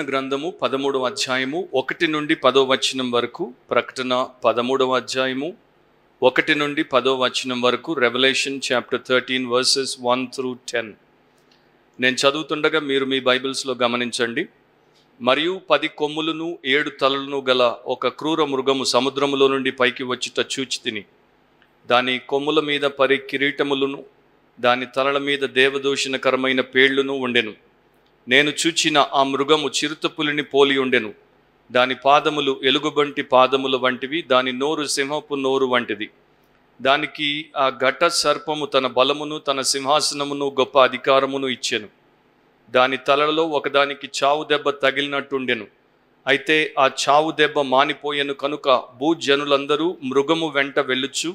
ప్రకటన గ్రంథము పదమూడవ అధ్యాయము ఒకటి నుండి పదో వచనం వరకు ప్రకటన పదమూడవ అధ్యాయము ఒకటి నుండి పదో వచనం వరకు revelation chapter thirteen verses one through ten నేను చదువుతుండగా మీరు మీ బైబిల్స్లో గమనించండి మరియు పది కొమ్ములను ఏడు తలలను గల ఒక క్రూర మృగము సముద్రములో నుండి పైకి వచ్చుట చూచి తిని దాని కొమ్ముల మీద పరి కిరీటములను దాని తలల మీద దేవదూషణకరమైన పేళ్లును ఉండెను నేను చూచిన ఆ మృగము చిరుతపులిని పోలి ఉండెను దాని పాదములు ఎలుగుబంటి పాదములు వంటివి దాని నోరు సింహపు నోరు వంటిది దానికి ఆ ఘట సర్పము తన బలమును తన సింహాసనమును గొప్ప అధికారమును ఇచ్చాను దాని తలలో ఒకదానికి చావు దెబ్బ తగిలినట్టుండెను అయితే ఆ చావు దెబ్బ మానిపోయెను కనుక భూజనులందరూ మృగము వెంట వెళ్ళుచు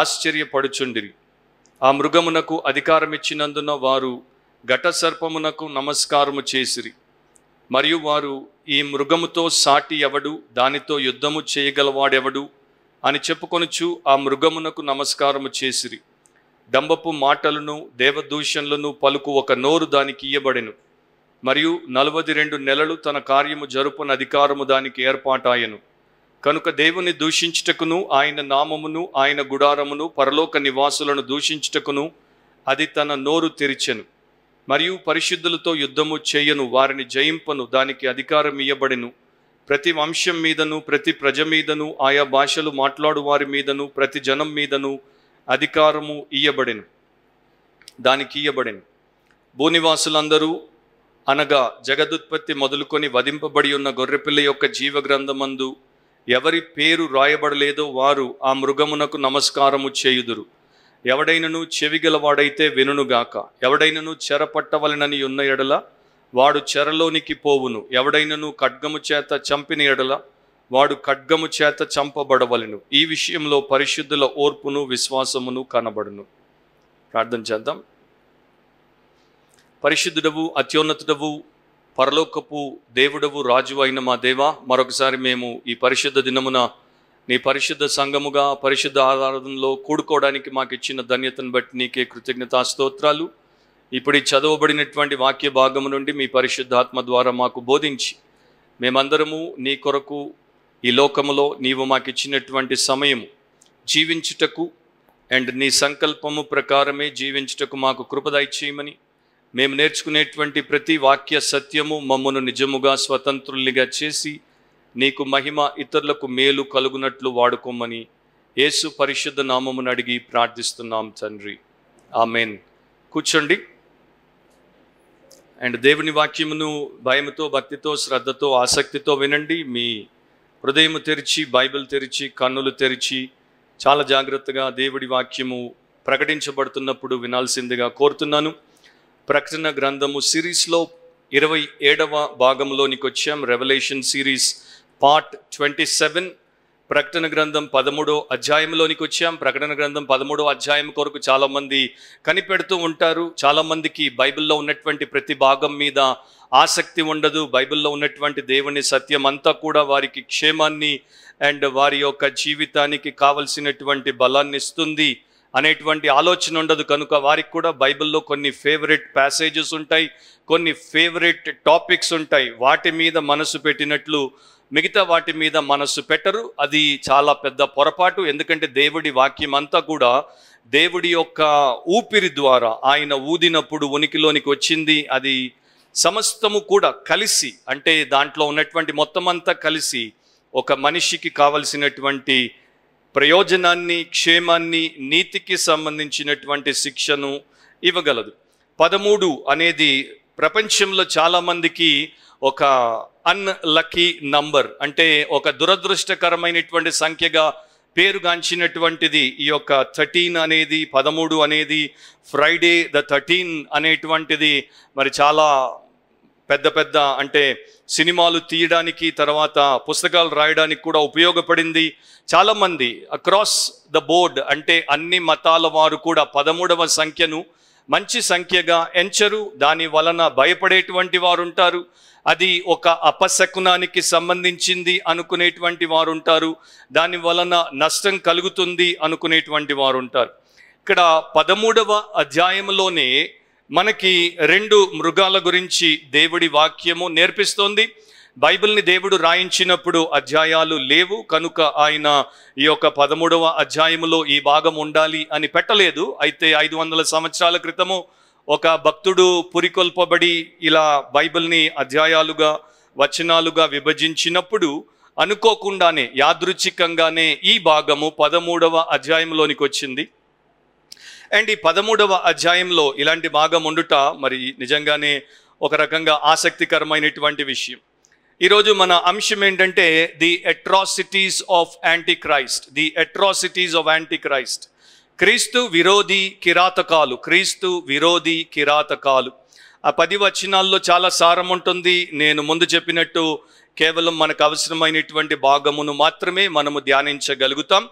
ఆశ్చర్యపడుచుండిరి ఆ మృగమునకు అధికారమిచ్చినందున వారు ఘట సర్పమునకు నమస్కారము చేసిరి మరియు వారు ఈ మృగముతో సాటి ఎవడు దానితో యుద్ధము చేయగలవాడెవడు అని చెప్పుకొనుచు ఆ మృగమునకు నమస్కారము చేసిరి దంబపు మాటలను దేవదూషణలను పలుకు ఒక నోరు దానికి ఇయ్యబడెను మరియు నలభై రెండు నెలలు తన కార్యము జరుపున అధికారము దానికి ఏర్పాటాయను కనుక దేవుని దూషించుటకును ఆయన నామమును ఆయన గుడారమును పరలోక నివాసులను దూషించుటకును అది తన నోరు తెరిచెను మరియు పరిశుద్ధులతో యుద్ధము చేయను వారిని జయింపను దానికి అధికారం ఇయ్యబడిను ప్రతి వంశం మీదను ప్రతి ప్రజ మీదను ఆయా భాషలు మాట్లాడు వారి మీదను ప్రతి జనం మీదను అధికారము ఇయ్యబడిను దానికి ఇయ్యబడెను భూనివాసులందరూ అనగా జగదుత్పత్తి మొదలుకొని వధింపబడి ఉన్న గొర్రెపిల్ల యొక్క జీవ గ్రంథమందు ఎవరి పేరు రాయబడలేదో వారు ఆ మృగమునకు నమస్కారము చేయుదురు ఎవడైనను చెవిగలవాడైతే వినుగాక ఎవడైనను చెరపట్టవలనని ఉన్న ఎడల వాడు చెరలోనికి పోవును ఎవడైనను ఖడ్గము చేత చంపిన ఎడల వాడు ఖడ్గము చేత చంపబడవలను ఈ విషయంలో పరిశుద్ధుల ఓర్పును విశ్వాసమును కనబడును ప్రార్థన చేద్దాం పరిశుద్ధుడవు అత్యోన్నతుడవు పరలోకపు దేవుడవు రాజు అయిన మా దేవా మరొకసారి మేము ఈ పరిశుద్ధ దినమున నీ పరిశుద్ధ సంఘముగా పరిశుద్ధ ఆరాధనలో కూడుకోవడానికి మాకు ఇచ్చిన ధన్యతను బట్టి నీకే కృతజ్ఞతా స్తోత్రాలు ఇప్పుడు ఈ చదవబడినటువంటి వాక్య భాగము నుండి మీ పరిశుద్ధాత్మ ద్వారా మాకు బోధించి మేమందరము నీ కొరకు ఈ లోకములో నీవు మాకు ఇచ్చినటువంటి సమయము జీవించుటకు అండ్ నీ సంకల్పము ప్రకారమే జీవించుటకు మాకు కృపదాయి చేయమని మేము నేర్చుకునేటువంటి ప్రతి వాక్య సత్యము మమ్మను నిజముగా స్వతంత్రుల్నిగా చేసి నీకు మహిమ ఇతరులకు మేలు కలుగునట్లు వాడుకోమని యేసు పరిశుద్ధ నామమును అడిగి ప్రార్థిస్తున్నాం తండ్రి ఆమెన్ కూర్చోండి అండ్ దేవుని వాక్యమును భయముతో భక్తితో శ్రద్ధతో ఆసక్తితో వినండి మీ హృదయం తెరిచి బైబిల్ తెరిచి కన్నులు తెరిచి చాలా జాగ్రత్తగా దేవుడి వాక్యము ప్రకటించబడుతున్నప్పుడు వినాల్సిందిగా కోరుతున్నాను ప్రకటన గ్రంథము సిరీస్లో ఇరవై ఏడవ భాగంలోనికి వచ్చాం revolution series part twenty seven ప్రకటన గ్రంథం పదమూడో అధ్యాయంలోనికి వచ్చాం ప్రకటన గ్రంథం పదమూడో అధ్యాయం కొరకు చాలామంది కనిపెడుతూ ఉంటారు చాలామందికి బైబిల్లో ఉన్నటువంటి ప్రతి భాగం మీద ఆసక్తి ఉండదు బైబిల్లో ఉన్నటువంటి దేవుని సత్యం అంతా కూడా వారికి క్షేమాన్ని అండ్ వారి యొక్క జీవితానికి కావలసినటువంటి బలాన్ని ఇస్తుంది అనేటువంటి ఆలోచన ఉండదు కనుక వారికి కూడా బైబిల్లో కొన్ని ఫేవరెట్ ప్యాసేజెస్ ఉంటాయి కొన్ని ఫేవరెట్ టాపిక్స్ ఉంటాయి వాటి మీద మనసు పెట్టినట్లు మిగతా వాటి మీద మనస్సు పెట్టరు అది చాలా పెద్ద పొరపాటు ఎందుకంటే దేవుడి వాక్యం అంతా కూడా దేవుడి యొక్క ఊపిరి ద్వారా ఆయన ఊదినప్పుడు ఉనికిలోనికి వచ్చింది అది సమస్తము కూడా కలిసి అంటే దాంట్లో ఉన్నటువంటి మొత్తం అంతా కలిసి ఒక మనిషికి కావలసినటువంటి ప్రయోజనాన్ని క్షేమాన్ని నీతికి సంబంధించినటువంటి శిక్షను ఇవ్వగలదు పదమూడు అనేది ప్రపంచంలో చాలామందికి ఒక అన్లక్కీ నంబర్ అంటే ఒక దురదృష్టకరమైనటువంటి సంఖ్యగా పేరుగాంచినటువంటిది ఈ యొక్క థర్టీన్ అనేది పదమూడు అనేది ఫ్రైడే ద థర్టీన్ అనేటువంటిది మరి చాలా పెద్ద పెద్ద అంటే సినిమాలు తీయడానికి తర్వాత పుస్తకాలు రాయడానికి కూడా ఉపయోగపడింది చాలామంది అక్రాస్ ద బోర్డ్ అంటే అన్ని మతాల వారు కూడా పదమూడవ సంఖ్యను మంచి సంఖ్యగా ఎంచరు దాని వలన భయపడేటువంటి వారు ఉంటారు అది ఒక అపశకునానికి సంబంధించింది అనుకునేటువంటి వారు ఉంటారు దాని వలన నష్టం కలుగుతుంది అనుకునేటువంటి వారు ఉంటారు ఇక్కడ పదమూడవ అధ్యాయంలోనే మనకి రెండు మృగాల గురించి దేవుడి వాక్యము నేర్పిస్తోంది బైబిల్ని దేవుడు రాయించినప్పుడు అధ్యాయాలు లేవు కనుక ఆయన ఈ యొక్క పదమూడవ అధ్యాయములో ఈ భాగం ఉండాలి అని పెట్టలేదు అయితే ఐదు వందల సంవత్సరాల క్రితము ఒక భక్తుడు పురికొల్పబడి ఇలా బైబిల్ని అధ్యాయాలుగా వచనాలుగా విభజించినప్పుడు అనుకోకుండానే యాదృచ్ఛికంగానే ఈ భాగము పదమూడవ అధ్యాయంలోనికి వచ్చింది అండ్ ఈ పదమూడవ అధ్యాయంలో ఇలాంటి భాగం ఉండుట మరి నిజంగానే ఒక రకంగా ఆసక్తికరమైనటువంటి విషయం ఈరోజు మన అంశం ఏంటంటే the atrocities of Antichrist the atrocities of Antichrist క్రీస్తు విరోధి కిరాతకాలు క్రీస్తు విరోధి కిరాతకాలు ఆ పది వచనాల్లో చాలా సారం ఉంటుంది నేను ముందు చెప్పినట్టు కేవలం మనకు అవసరమైనటువంటి భాగమును మాత్రమే మనము ధ్యానించగలుగుతాం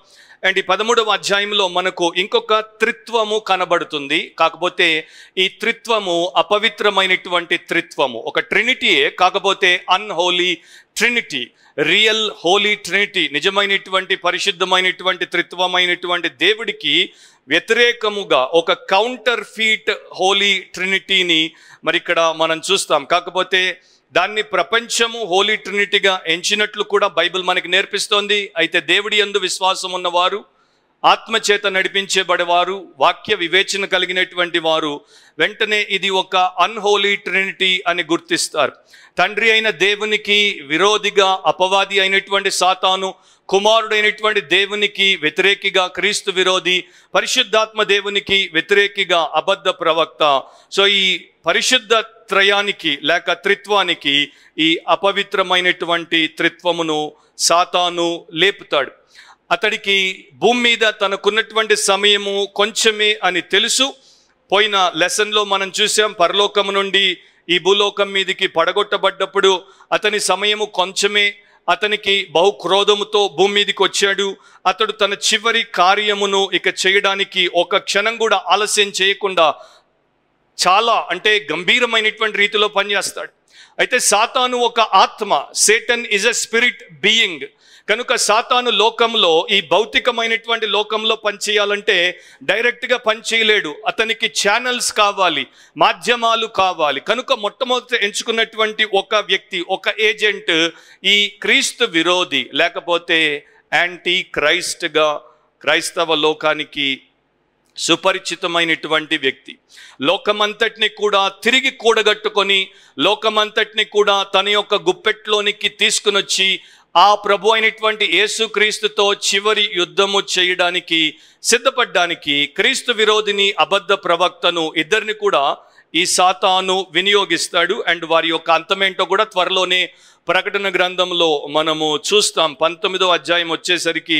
అండ్ ఈ పదమూడవ అధ్యాయంలో మనకు ఇంకొక త్రిత్వము కనబడుతుంది కాకపోతే ఈ త్రిత్వము అపవిత్రమైనటువంటి త్రిత్వము ఒక ట్రినిటీయే కాకపోతే unholy trinity real holy trinity నిజమైనటువంటి పరిశుద్ధమైనటువంటి త్రిత్వమైనటువంటి దేవుడికి వ్యతిరేకముగా ఒక కౌంటర్ ఫీట్ హోలీ ట్రినిటీని మరి ఇక్కడ మనం చూస్తాం కాకపోతే దాన్ని ప్రపంచము హోలీ ట్రినిటీగా ఎంచినట్లు కూడా బైబిల్ మనకి నేర్పిస్తోంది అయితే దేవుడి ఎందు విశ్వాసం ఉన్నవారు ఆత్మచేత నడిపించబడేవారు వాక్య వివేచన కలిగినటువంటి వారు వెంటనే ఇది ఒక అన్హోలీ ట్రినిటీ అని గుర్తిస్తారు తండ్రి అయిన దేవునికి విరోధిగా అపవాది అయినటువంటి సాతాను కుమారుడైనటువంటి దేవునికి వ్యతిరేకిగా క్రీస్తు విరోధి పరిశుద్ధాత్మ దేవునికి వ్యతిరేకిగా అబద్ధ ప్రవక్త సో ఈ పరిశుద్ధ త్రయానికి లేక త్రిత్వానికి ఈ అపవిత్రమైనటువంటి త్రిత్వమును సాతాను లేపుతాడు అతడికి భూమి మీద తనకున్నటువంటి సమయము కొంచెమే అని తెలుసు పోయిన లెసన్లో మనం చూసాం పరలోకము నుండి ఈ భూలోకం మీదకి పడగొట్టబడ్డప్పుడు అతని సమయము కొంచెమే అతనికి బహు క్రోధముతో భూమి మీదకి వచ్చాడు అతడు తన చివరి కార్యమును ఇక చేయడానికి ఒక క్షణం కూడా ఆలస్యం చేయకుండా చాలా అంటే గంభీరమైనటువంటి రీతిలో పనిచేస్తాడు అయితే సాతాను ఒక ఆత్మ Satan is a spirit being కనుక సాతాను లోకంలో ఈ భౌతికమైనటువంటి లోకంలో పనిచేయాలంటే డైరెక్ట్గా పనిచేయలేడు అతనికి ఛానల్స్ కావాలి మాధ్యమాలు కావాలి కనుక మొట్టమొదట ఎంచుకున్నటువంటి ఒక వ్యక్తి ఒక ఏజెంట్ ఈ క్రీస్తు విరోధి లేకపోతే యాంటీ క్రైస్ట్గా క్రైస్తవ లోకానికి సుపరిచితమైనటువంటి వ్యక్తి లోకమంతటిని కూడా తిరిగి కూడగట్టుకొని లోకమంతటిని కూడా తన యొక్క గుప్పెట్లోనికి తీసుకుని వచ్చి ఆ ప్రభు అయినటువంటి యేసుక్రీస్తుతో చివరి యుద్ధము చేయడానికి సిద్ధపడ్డానికి క్రీస్తు విరోధిని అబద్ధ ప్రవక్తను ఇద్దరిని కూడా ఈ సాతాను వినియోగిస్తాడు అండ్ వారి యొక్క అంతమేంటో కూడా త్వరలోనే ప్రకటన గ్రంథంలో మనము చూస్తాం పంతొమ్మిదో అధ్యాయం వచ్చేసరికి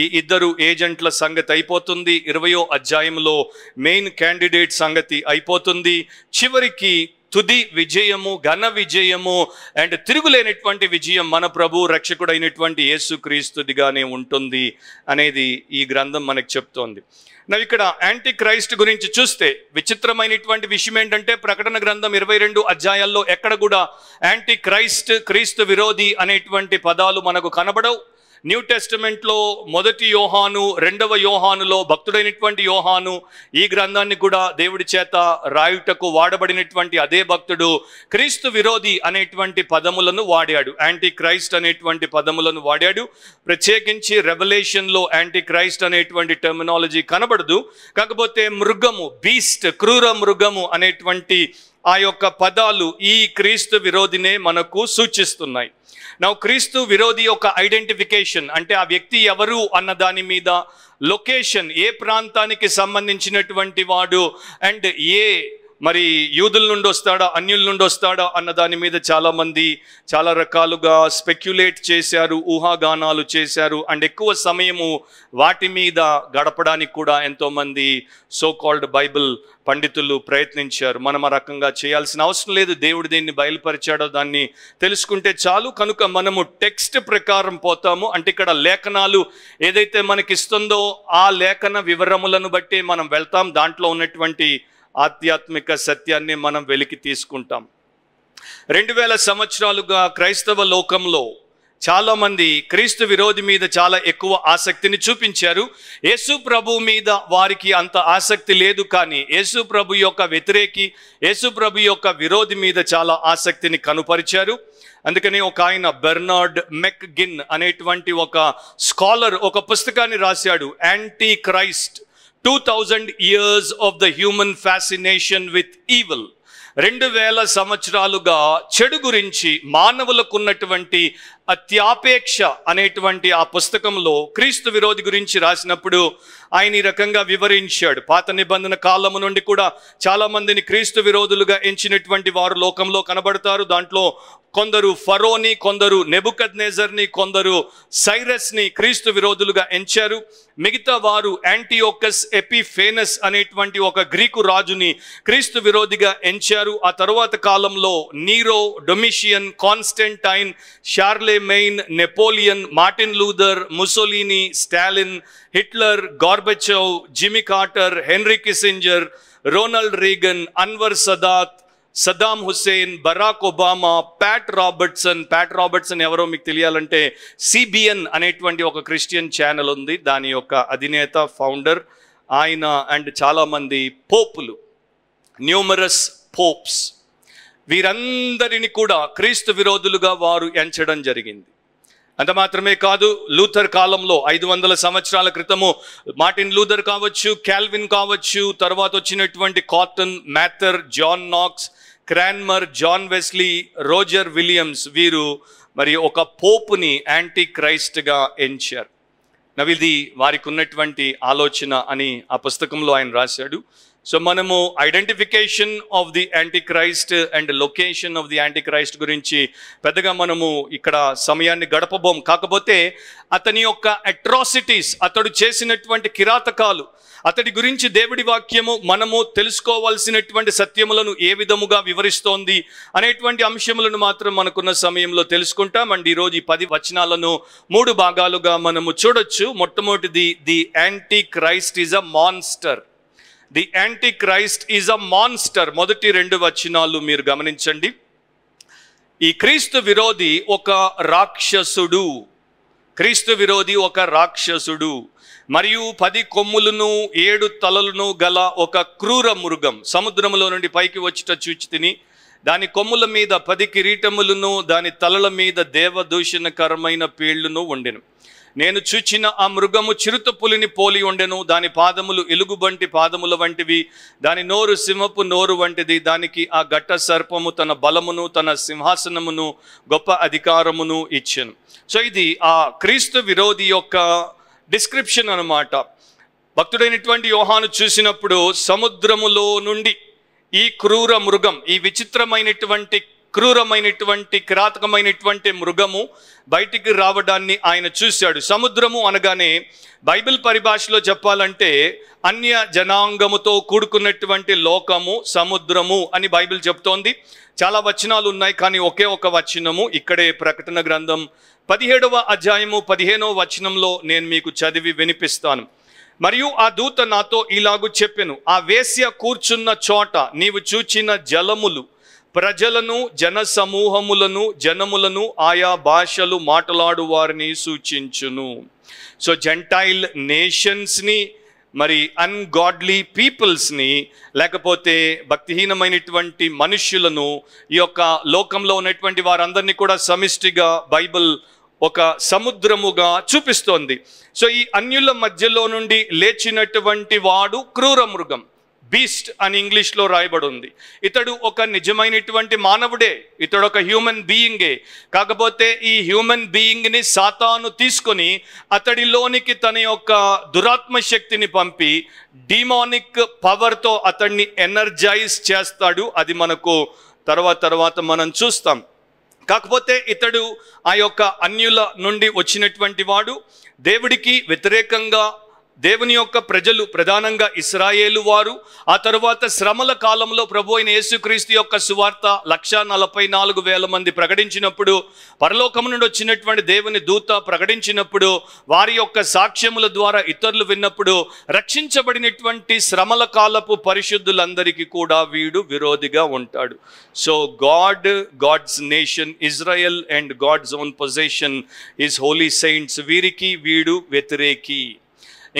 ఈ ఇద్దరు ఏజెంట్ల సంగతి అయిపోతుంది ఇరవయో అధ్యాయంలో మెయిన్ క్యాండిడేట్ సంగతి అయిపోతుంది చివరికి తుది విజయము ఘన విజయము అండ్ తిరుగులేనటువంటి విజయం మన ప్రభు రక్షకుడైనటువంటి యేసుక్రీస్తుదిగానే ఉంటుంది అనేది ఈ గ్రంథం మనకు చెప్తోంది నా ఇక్కడ యాంటీ క్రైస్ట్ గురించి చూస్తే విచిత్రమైనటువంటి విషయం ఏంటంటే ప్రకటన గ్రంథం ఇరవై రెండు అధ్యాయాల్లో ఎక్కడ కూడా యాంటీ క్రైస్ట్ క్రీస్తు విరోధి అనేటువంటి పదాలు మనకు కనబడవు న్యూ టెస్టిమెంట్లో మొదటి యోహాను రెండవ యోహానులో భక్తుడైనటువంటి యోహాను ఈ గ్రంథాన్ని కూడా దేవుడి చేత రాయుటకు వాడబడినటువంటి అదే భక్తుడు క్రీస్తు విరోధి అనేటువంటి పదములను వాడాడు యాంటీ క్రైస్ట్ అనేటువంటి పదములను వాడాడు ప్రత్యేకించి రెవల్యూషన్లో యాంటీ క్రైస్ట్ అనేటువంటి టెర్మినాలజీ కనబడదు కాకపోతే మృగము బీస్ట్ క్రూర మృగము అనేటువంటి ఆ యొక్క పదాలు ఈ క్రీస్తు విరోధినే మనకు సూచిస్తున్నాయి నా క్రీస్తు విరోధి యొక్క ఐడెంటిఫికేషన్ అంటే ఆ వ్యక్తి ఎవరు అన్న దాని మీద లొకేషన్ ఏ ప్రాంతానికి సంబంధించినటువంటి వాడు అండ్ ఏ మరి యూదుల నుండి వస్తాడా అన్యుల నుండి వస్తాడా అన్న దాని మీద చాలామంది చాలా రకాలుగా స్పెక్యులేట్ చేశారు ఊహాగానాలు చేశారు అండ్ ఎక్కువ సమయము వాటి మీద గడపడానికి కూడా ఎంతోమంది సో కాల్డ్ బైబిల్ పండితులు ప్రయత్నించారు మనం ఆ రకంగా చేయాల్సిన అవసరం లేదు దేవుడు దీన్ని బయలుపరిచాడో దాన్ని తెలుసుకుంటే చాలు కనుక మనము టెక్స్ట్ ప్రకారం పోతాము అంటే ఇక్కడ లేఖనాలు ఏదైతే మనకిస్తుందో ఆ లేఖన వివరములను బట్టి మనం వెళ్తాం దాంట్లో ఉన్నటువంటి ఆధ్యాత్మిక సత్యాన్ని మనం వెలికి తీసుకుంటాం రెండు వేల సంవత్సరాలుగా క్రైస్తవ లోకంలో చాలామంది క్రీస్తు విరోధి మీద చాలా ఎక్కువ ఆసక్తిని చూపించారు యేసు ప్రభు మీద వారికి అంత ఆసక్తి లేదు కానీ యేసు ప్రభు యొక్క వ్యతిరేకి యేసు ప్రభు యొక్క విరోధి మీద చాలా ఆసక్తిని కనుపరిచారు అందుకని ఒక ఆయన బెర్నార్డ్ మెక్ గిన్ అనేటువంటి ఒక స్కాలర్ ఒక పుస్తకాన్ని రాశాడు Antichrist two thousand years of the human fascination with evil రెండు వేల సంవత్సరాలుగా చెడు గురించి మానవులకు ఉన్నటువంటి అత్యాపేక్ష అనేటువంటి ఆ పుస్తకంలో క్రీస్తు విరోధి గురించి రాసినప్పుడు ఆయన ఈ రకంగా వివరించాడు పాత నిబంధన కాలము నుండి కూడా చాలా మందిని క్రీస్తు విరోధులుగా ఎంచినటువంటి వారు లోకంలో కనబడతారు దాంట్లో కొందరు ఫరోని కొందరు నెబుకద్ కొందరు సైరస్ని క్రీస్తు విరోధులుగా ఎంచారు మిగతా వారు యాంటీయోకస్ ఎపిఫేనస్ అనేటువంటి ఒక గ్రీకు రాజుని క్రీస్తు విరోధిగా ఎంచారు ఆ తర్వాత కాలంలో Nero Domitian Constantine Charlemagne Napoleon Martin Luther Mussolini Stalin Hitler Gorbachev Jimmy Carter Henry Kissinger Ronald Reagan Anwar Sadat Saddam Hussein Barack Obama Pat Robertson Pat Robertson ఎవరో మీకు తెలియాలంటే సిబిఎన్ అనేటువంటి ఒక క్రిస్టియన్ ఛానల్ ఉంది దాని యొక్క అధినేత founder ఆయన అండ్ చాలామంది పోపులు న్యూమరస్ పోప్స్ వీరందరిని కూడా క్రీస్తు విరోధులుగా వారు ఎంచడం జరిగింది అంత మాత్రమే కాదు లూథర్ కాలంలో ఐదు వందల సంవత్సరాల క్రితము మార్టిన్ లూథర్ కావచ్చు క్యాల్విన్ కావచ్చు తర్వాత వచ్చినటువంటి Cotton Mather John Knox Cranmer John Wesley Roger Williams వీరు మరి ఒక పోపుని యాంటీ క్రైస్ట్గా ఎంచారు నవిది వారికి ఉన్నటువంటి ఆలోచన అని ఆ పుస్తకంలో ఆయన రాశాడు సో మనము identification of the Antichrist and location of the Antichrist గురించి పెద్దగా మనము ఇక్కడ సమయాన్ని గడపబోం కాకపోతే అతని యొక్క అట్రాసిటీస్ అతడు చేసినటువంటి కిరాతకాలు అతడి గురించి దేవుడి వాక్యము మనము తెలుసుకోవాల్సినటువంటి సత్యములను ఏ విధముగా వివరిస్తోంది అనేటువంటి అంశములను మాత్రం మనకున్న సమయంలో తెలుసుకుంటాం అండ్ ఈరోజు ఈ పది వచనాలను మూడు భాగాలుగా మనము చూడొచ్చు మొట్టమొదటిది the Antichrist is a monster the Antichrist is a monster మొదటి రెండు వచనాలు మీరు గమనించండి ఈ క్రీస్తు విరోధి ఒక రాక్షసుడు క్రీస్తు విరోధి ఒక రాక్షసుడు మరియు పది కొమ్ములను ఏడు తలలను గల ఒక క్రూర మృగం సముద్రంలో నుండి పైకి వచ్చిట చూచి తిని దాని కొమ్ముల మీద పది కిరీటములను దాని తలల మీద దేవదూషణకరమైన పేళ్లును వండిను నేను చూచిన ఆ మృగము చిరుత పులిని పోలి ఉండెను దాని పాదములు ఎలుగుబంటి పాదముల వంటివి దాని నోరు సింహపు నోరు వంటిది దానికి ఆ ఘట్ట సర్పము తన బలమును తన సింహాసనమును గొప్ప అధికారమును ఇచ్చాను సో ఇది ఆ క్రీస్తు విరోధి యొక్క డిస్క్రిప్షన్ అనమాట భక్తుడైనటువంటి యోహాను చూసినప్పుడు సముద్రములో నుండి ఈ క్రూర మృగం ఈ విచిత్రమైనటువంటి క్రూరమైనటువంటి కిరాతకమైనటువంటి మృగము బయటికి రావడాన్ని ఆయన చూశాడు సముద్రము అనగానే బైబిల్ పరిభాషలో చెప్పాలంటే అన్య జనాంగముతో కూడుకున్నటువంటి లోకము సముద్రము అని బైబిల్ చెప్తోంది చాలా వచనాలు ఉన్నాయి కానీ ఒకే ఒక వచనము ఇక్కడే ప్రకటన గ్రంథం పదిహేడవ అధ్యాయము పదిహేనవ వచనంలో నేను మీకు చదివి వినిపిస్తాను మరియు ఆ దూత నాతో ఇలాగూ చెప్పాను ఆ వేశ్య కూర్చున్న చోట నీవు చూచిన జలములు ప్రజలను జన సమూహములను జనములను ఆయా భాషలు మాట్లాడు వారిని సూచించును సో జెంటైల్ నేషన్స్ని మరి అన్గాడ్లీ పీపుల్స్ని లేకపోతే భక్తిహీనమైనటువంటి మనుష్యులను ఈ యొక్క లోకంలో ఉన్నటువంటి వారందరినీ కూడా సమిష్టిగా బైబిల్ ఒక సముద్రముగా చూపిస్తోంది సో ఈ అన్యుల మధ్యలో నుండి లేచినటువంటి వాడు క్రూర మృగం బీస్ట్ అని ఇంగ్లీష్లో రాయబడి ఉంది ఇతడు ఒక నిజమైనటువంటి మానవుడే ఇతడు ఒక హ్యూమన్ బీయింగే కాకపోతే ఈ హ్యూమన్ బీయింగ్ని సాతాను తీసుకొని అతడిలోనికి తన యొక్క దురాత్మ శక్తిని పంపి డిమానిక్ పవర్తో అతడిని ఎనర్జైజ్ చేస్తాడు అది మనకు తర్వాత తర్వాత మనం చూస్తాం కాకపోతే ఇతడు ఆ యొక్క అన్యుల నుండి వచ్చినటువంటి వాడు దేవుడికి వ్యతిరేకంగా దేవుని యొక్క ప్రజలు ప్రధానంగా ఇస్రాయేలు వారు ఆ తరువాత శ్రమల కాలంలో ప్రభు అయిన యేసుక్రీస్తు యొక్క సువార్త లక్ష నలభై నాలుగు వేల మంది ప్రకటించినప్పుడు పరలోకం నుండి వచ్చినటువంటి దేవుని దూత ప్రకటించినప్పుడు వారి యొక్క సాక్ష్యముల ద్వారా ఇతరులు విన్నప్పుడు రక్షించబడినటువంటి శ్రమల కాలపు పరిశుద్ధులందరికీ కూడా వీడు విరోధిగా ఉంటాడు so God God's nation Israel and God's own position is holy saints వీరికి వీడు వ్యతిరేకి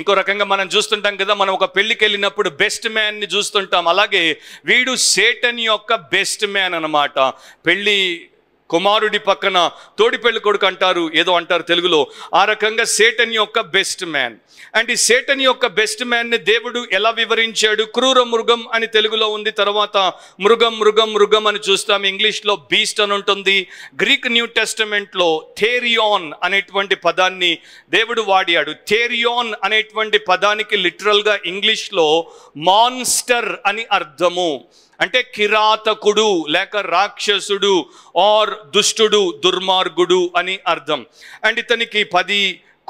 ఇంకో రకంగా మనం చూస్తుంటాం కదా మనం ఒక పెళ్లికి వెళ్ళినప్పుడు బెస్ట్ మ్యాన్ని చూస్తుంటాం అలాగే వీడు సేటన్ యొక్క బెస్ట్ మ్యాన్ అనమాట పెళ్ళి కుమారుడి పక్కన తోడి పెళ్లి కొడుకు అంటారు ఏదో అంటారు తెలుగులో ఆ రకంగా సేటన్ యొక్క బెస్ట్ మ్యాన్ అండ్ ఈ సేటన్ యొక్క బెస్ట్ మ్యాన్ని దేవుడు ఎలా వివరించాడు క్రూర మృగం అని తెలుగులో ఉంది తర్వాత మృగం మృగం మృగం అని చూస్తాం ఇంగ్లీష్లో బీస్ట్ అని ఉంటుంది గ్రీక్ న్యూ టెస్టమెంట్లో థేరియాన్ అనేటువంటి పదాన్ని దేవుడు వాడాడు థేరియాన్ అనేటువంటి పదానికి లిటరల్గా ఇంగ్లీష్లో మాన్స్టర్ అని అర్థము అంటే కిరాతకుడు లేక రాక్షసుడు ఆర్ దుష్టుడు దుర్మార్గుడు అని అర్థం అండ్ ఇతనికి పది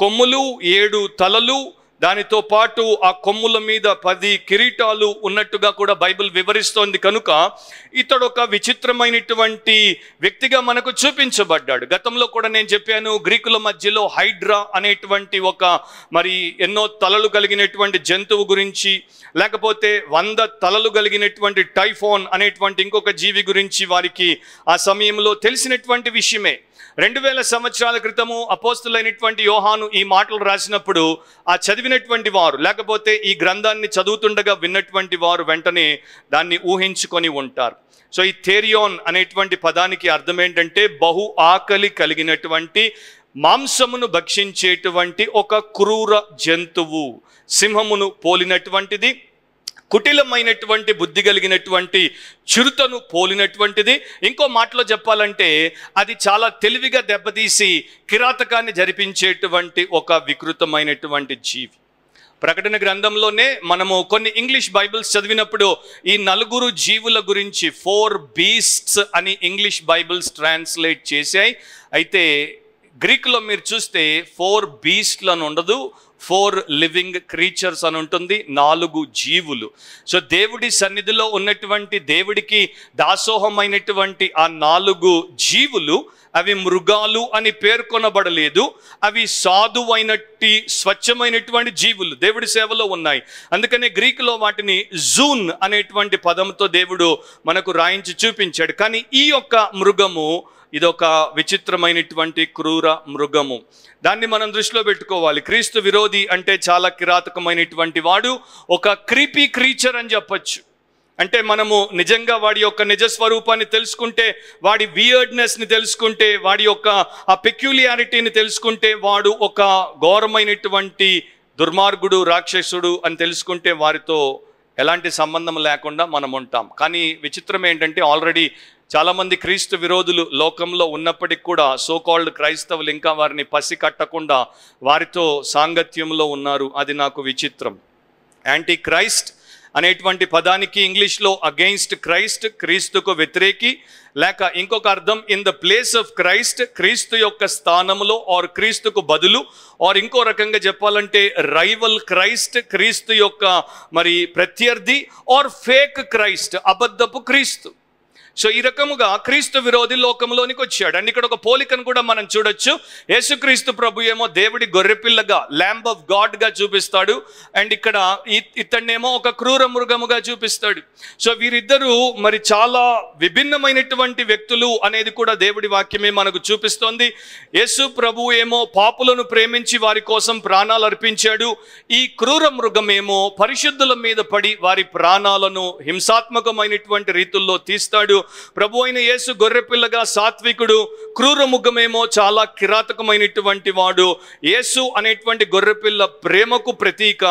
కొమ్ములు ఏడు తలలు దానితో పాటు ఆ కొమ్ముల మీద పది కిరీటాలు ఉన్నట్టుగా కూడా బైబిల్ వివరిస్తోంది కనుక ఇతడు ఒక విచిత్రమైనటువంటి వ్యక్తిగా మనకు చూపించబడ్డాడు గతంలో కూడా నేను చెప్పాను గ్రీకుల మధ్యలో హైడ్రా అనేటువంటి ఒక మరి ఎన్నో తలలు కలిగినటువంటి జంతువు గురించి లేకపోతే వంద తలలు కలిగినటువంటి టైఫోన్ అనేటువంటి ఇంకొక జీవి గురించి వారికి ఆ సమయంలో తెలిసినటువంటి విషయమే రెండు వేల సంవత్సరాల క్రితము అపోస్తులైనటువంటి యోహాను ఈ మాటలు రాసినప్పుడు ఆ చదివినటువంటి వారు లేకపోతే ఈ గ్రంథాన్ని చదువుతుండగా విన్నటువంటి వారు వెంటనే దాన్ని ఊహించుకొని ఉంటారు సో ఈ థేరియోన్ అనేటువంటి పదానికి అర్థం ఏంటంటే బహు ఆకలి కలిగినటువంటి మాంసమును భక్షించేటువంటి ఒక క్రూర జంతువు సింహమును పోలినటువంటిది కుటిలమైనటువంటి బుద్ధి కలిగినటువంటి చిరుతను పోలినటువంటిది ఇంకో మాటలో చెప్పాలంటే అది చాలా తెలివిగా దెబ్బతీసి కిరాతకాన్ని జరిపించేటువంటి ఒక వికృతమైనటువంటి జీవి ప్రకటన గ్రంథంలోనే మనము కొన్ని ఇంగ్లీష్ బైబిల్స్ చదివినప్పుడు ఈ నలుగురు జీవుల గురించి ఫోర్ బీస్ట్స్ అని ఇంగ్లీష్ బైబిల్స్ ట్రాన్స్లేట్ చేశాయి అయితే గ్రీక్లో మీరు చూస్తే ఫోర్ బీస్ట్లను అని ఉండదు ఫోర్ లివింగ్ క్రీచర్స్ అని ఉంటుంది నాలుగు జీవులు సో దేవుడి సన్నిధిలో ఉన్నటువంటి దేవుడికి దాసోహమైనటువంటి ఆ నాలుగు జీవులు అవి మృగాలు అని పేర్కొనబడలేదు అవి సాధువైనట్టి స్వచ్ఛమైనటువంటి జీవులు దేవుడి సేవలో ఉన్నాయి అందుకనే గ్రీకులో వాటిని జూన్ అనేటువంటి పదంతో దేవుడు మనకు రాయించి చూపించాడు కానీ ఈ యొక్క మృగము ఇదొక విచిత్రమైనటువంటి క్రూర మృగము దాన్ని మనం దృష్టిలో పెట్టుకోవాలి క్రీస్తు విరోధి అంటే చాలా కిరాతకమైనటువంటి వాడు ఒక క్రీపీ క్రీచర్ అని చెప్పచ్చు అంటే మనము నిజంగా వాడి యొక్క నిజ స్వరూపాన్ని తెలుసుకుంటే వాడి వియర్డ్నెస్ని తెలుసుకుంటే వాడి యొక్క ఆ పెక్యులియారిటీని తెలుసుకుంటే వాడు ఒక ఘోరమైనటువంటి దుర్మార్గుడు రాక్షసుడు అని తెలుసుకుంటే వారితో ఎలాంటి సంబంధం లేకుండా మనం ఉంటాం కానీ విచిత్రం ఏంటంటే ఆల్రెడీ చాలామంది క్రీస్తు విరోధులు లోకంలో ఉన్నప్పటికి కూడా సోకాల్డ్ క్రైస్తవులు ఇంకా వారిని పసి కట్టకుండా వారితో సాంగత్యంలో ఉన్నారు అది నాకు విచిత్రం యాంటీ క్రైస్ట్ అనేటువంటి పదానికి ఇంగ్లీష్లో అగెయిన్స్ట్ క్రైస్ట్ క్రీస్తుకు వ్యతిరేకి లేక ఇంకొక అర్థం in the place of Christ క్రీస్తు యొక్క స్థానంలో ఆర్ క్రీస్తుకు బదులు ఆర్ ఇంకో రకంగా చెప్పాలంటే రైవల్ క్రైస్ట్ క్రీస్తు యొక్క మరి ప్రత్యర్థి ఆర్ ఫేక్ క్రైస్ట్ అబద్ధపు క్రీస్తు సో ఈ రకముగా క్రీస్తు విరోధి లోకంలోనికి వచ్చాడు అండ్ ఇక్కడ ఒక పోలికను కూడా మనం చూడొచ్చు యేసుక్రీస్తు ప్రభు ఏమో దేవుడి గొర్రెపిల్లగా ల్యాంబ్ ఆఫ్ గాడ్గా చూపిస్తాడు అండ్ ఇక్కడ ఇతన్నేమో ఒక క్రూర మృగముగా చూపిస్తాడు సో వీరిద్దరూ మరి చాలా విభిన్నమైనటువంటి వ్యక్తులు అనేది కూడా దేవుడి వాక్యమే మనకు చూపిస్తోంది యేసు ప్రభు ఏమో పాపులను ప్రేమించి వారి కోసం ప్రాణాలు అర్పించాడు ఈ క్రూర మృగమేమో పరిశుద్ధుల మీద పడి వారి ప్రాణాలను హింసాత్మకమైనటువంటి రీతుల్లో తీస్తాడు ప్రభు అయిన యేసు గొర్రెపిల్లగా సాత్వికుడు క్రూర చాలా కిరాతకమైనటువంటి వాడు యేసు అనేటువంటి గొర్రెపిల్ల ప్రేమకు ప్రతీక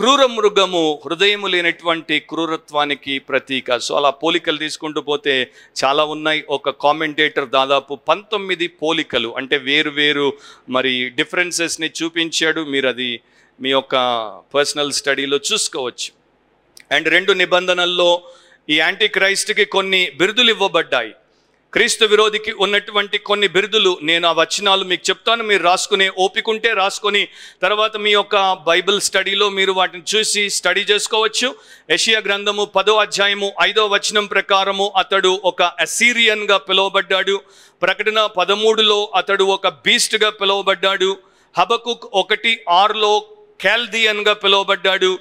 క్రూర మృగము హృదయము లేనటువంటి క్రూరత్వానికి ప్రతీక సో అలా పోలికలు తీసుకుంటూ పోతే చాలా ఉన్నాయి ఒక కామెంటేటర్ దాదాపు పంతొమ్మిది పోలికలు అంటే వేరు వేరు మరి డిఫరెన్సెస్ని చూపించాడు మీరు అది మీ యొక్క పర్సనల్ స్టడీలో చూసుకోవచ్చు అండ్ రెండు నిబంధనల్లో ఈ యాంటీ క్రైస్ట్కి కొన్ని బిరుదులు ఇవ్వబడ్డాయి క్రీస్తు విరోధికి ఉన్నటువంటి కొన్ని బిరుదులు నేను ఆ వచనాలు మీకు చెప్తాను మీరు రాసుకునే ఓపికంటే రాసుకొని తర్వాత మీ యొక్క బైబిల్ స్టడీలో మీరు వాటిని చూసి స్టడీ చేసుకోవచ్చు ఏషియా గ్రంథము పదో అధ్యాయము ఐదో వచనం ప్రకారము అతడు ఒక అసీరియన్గా పిలువబడ్డాడు ప్రకటన పదమూడులో అతడు ఒక బీస్ట్గా పిలువబడ్డాడు హబకుక్ ఒకటి ఆరులో క్యాల్దియన్గా పిలువబడ్డాడు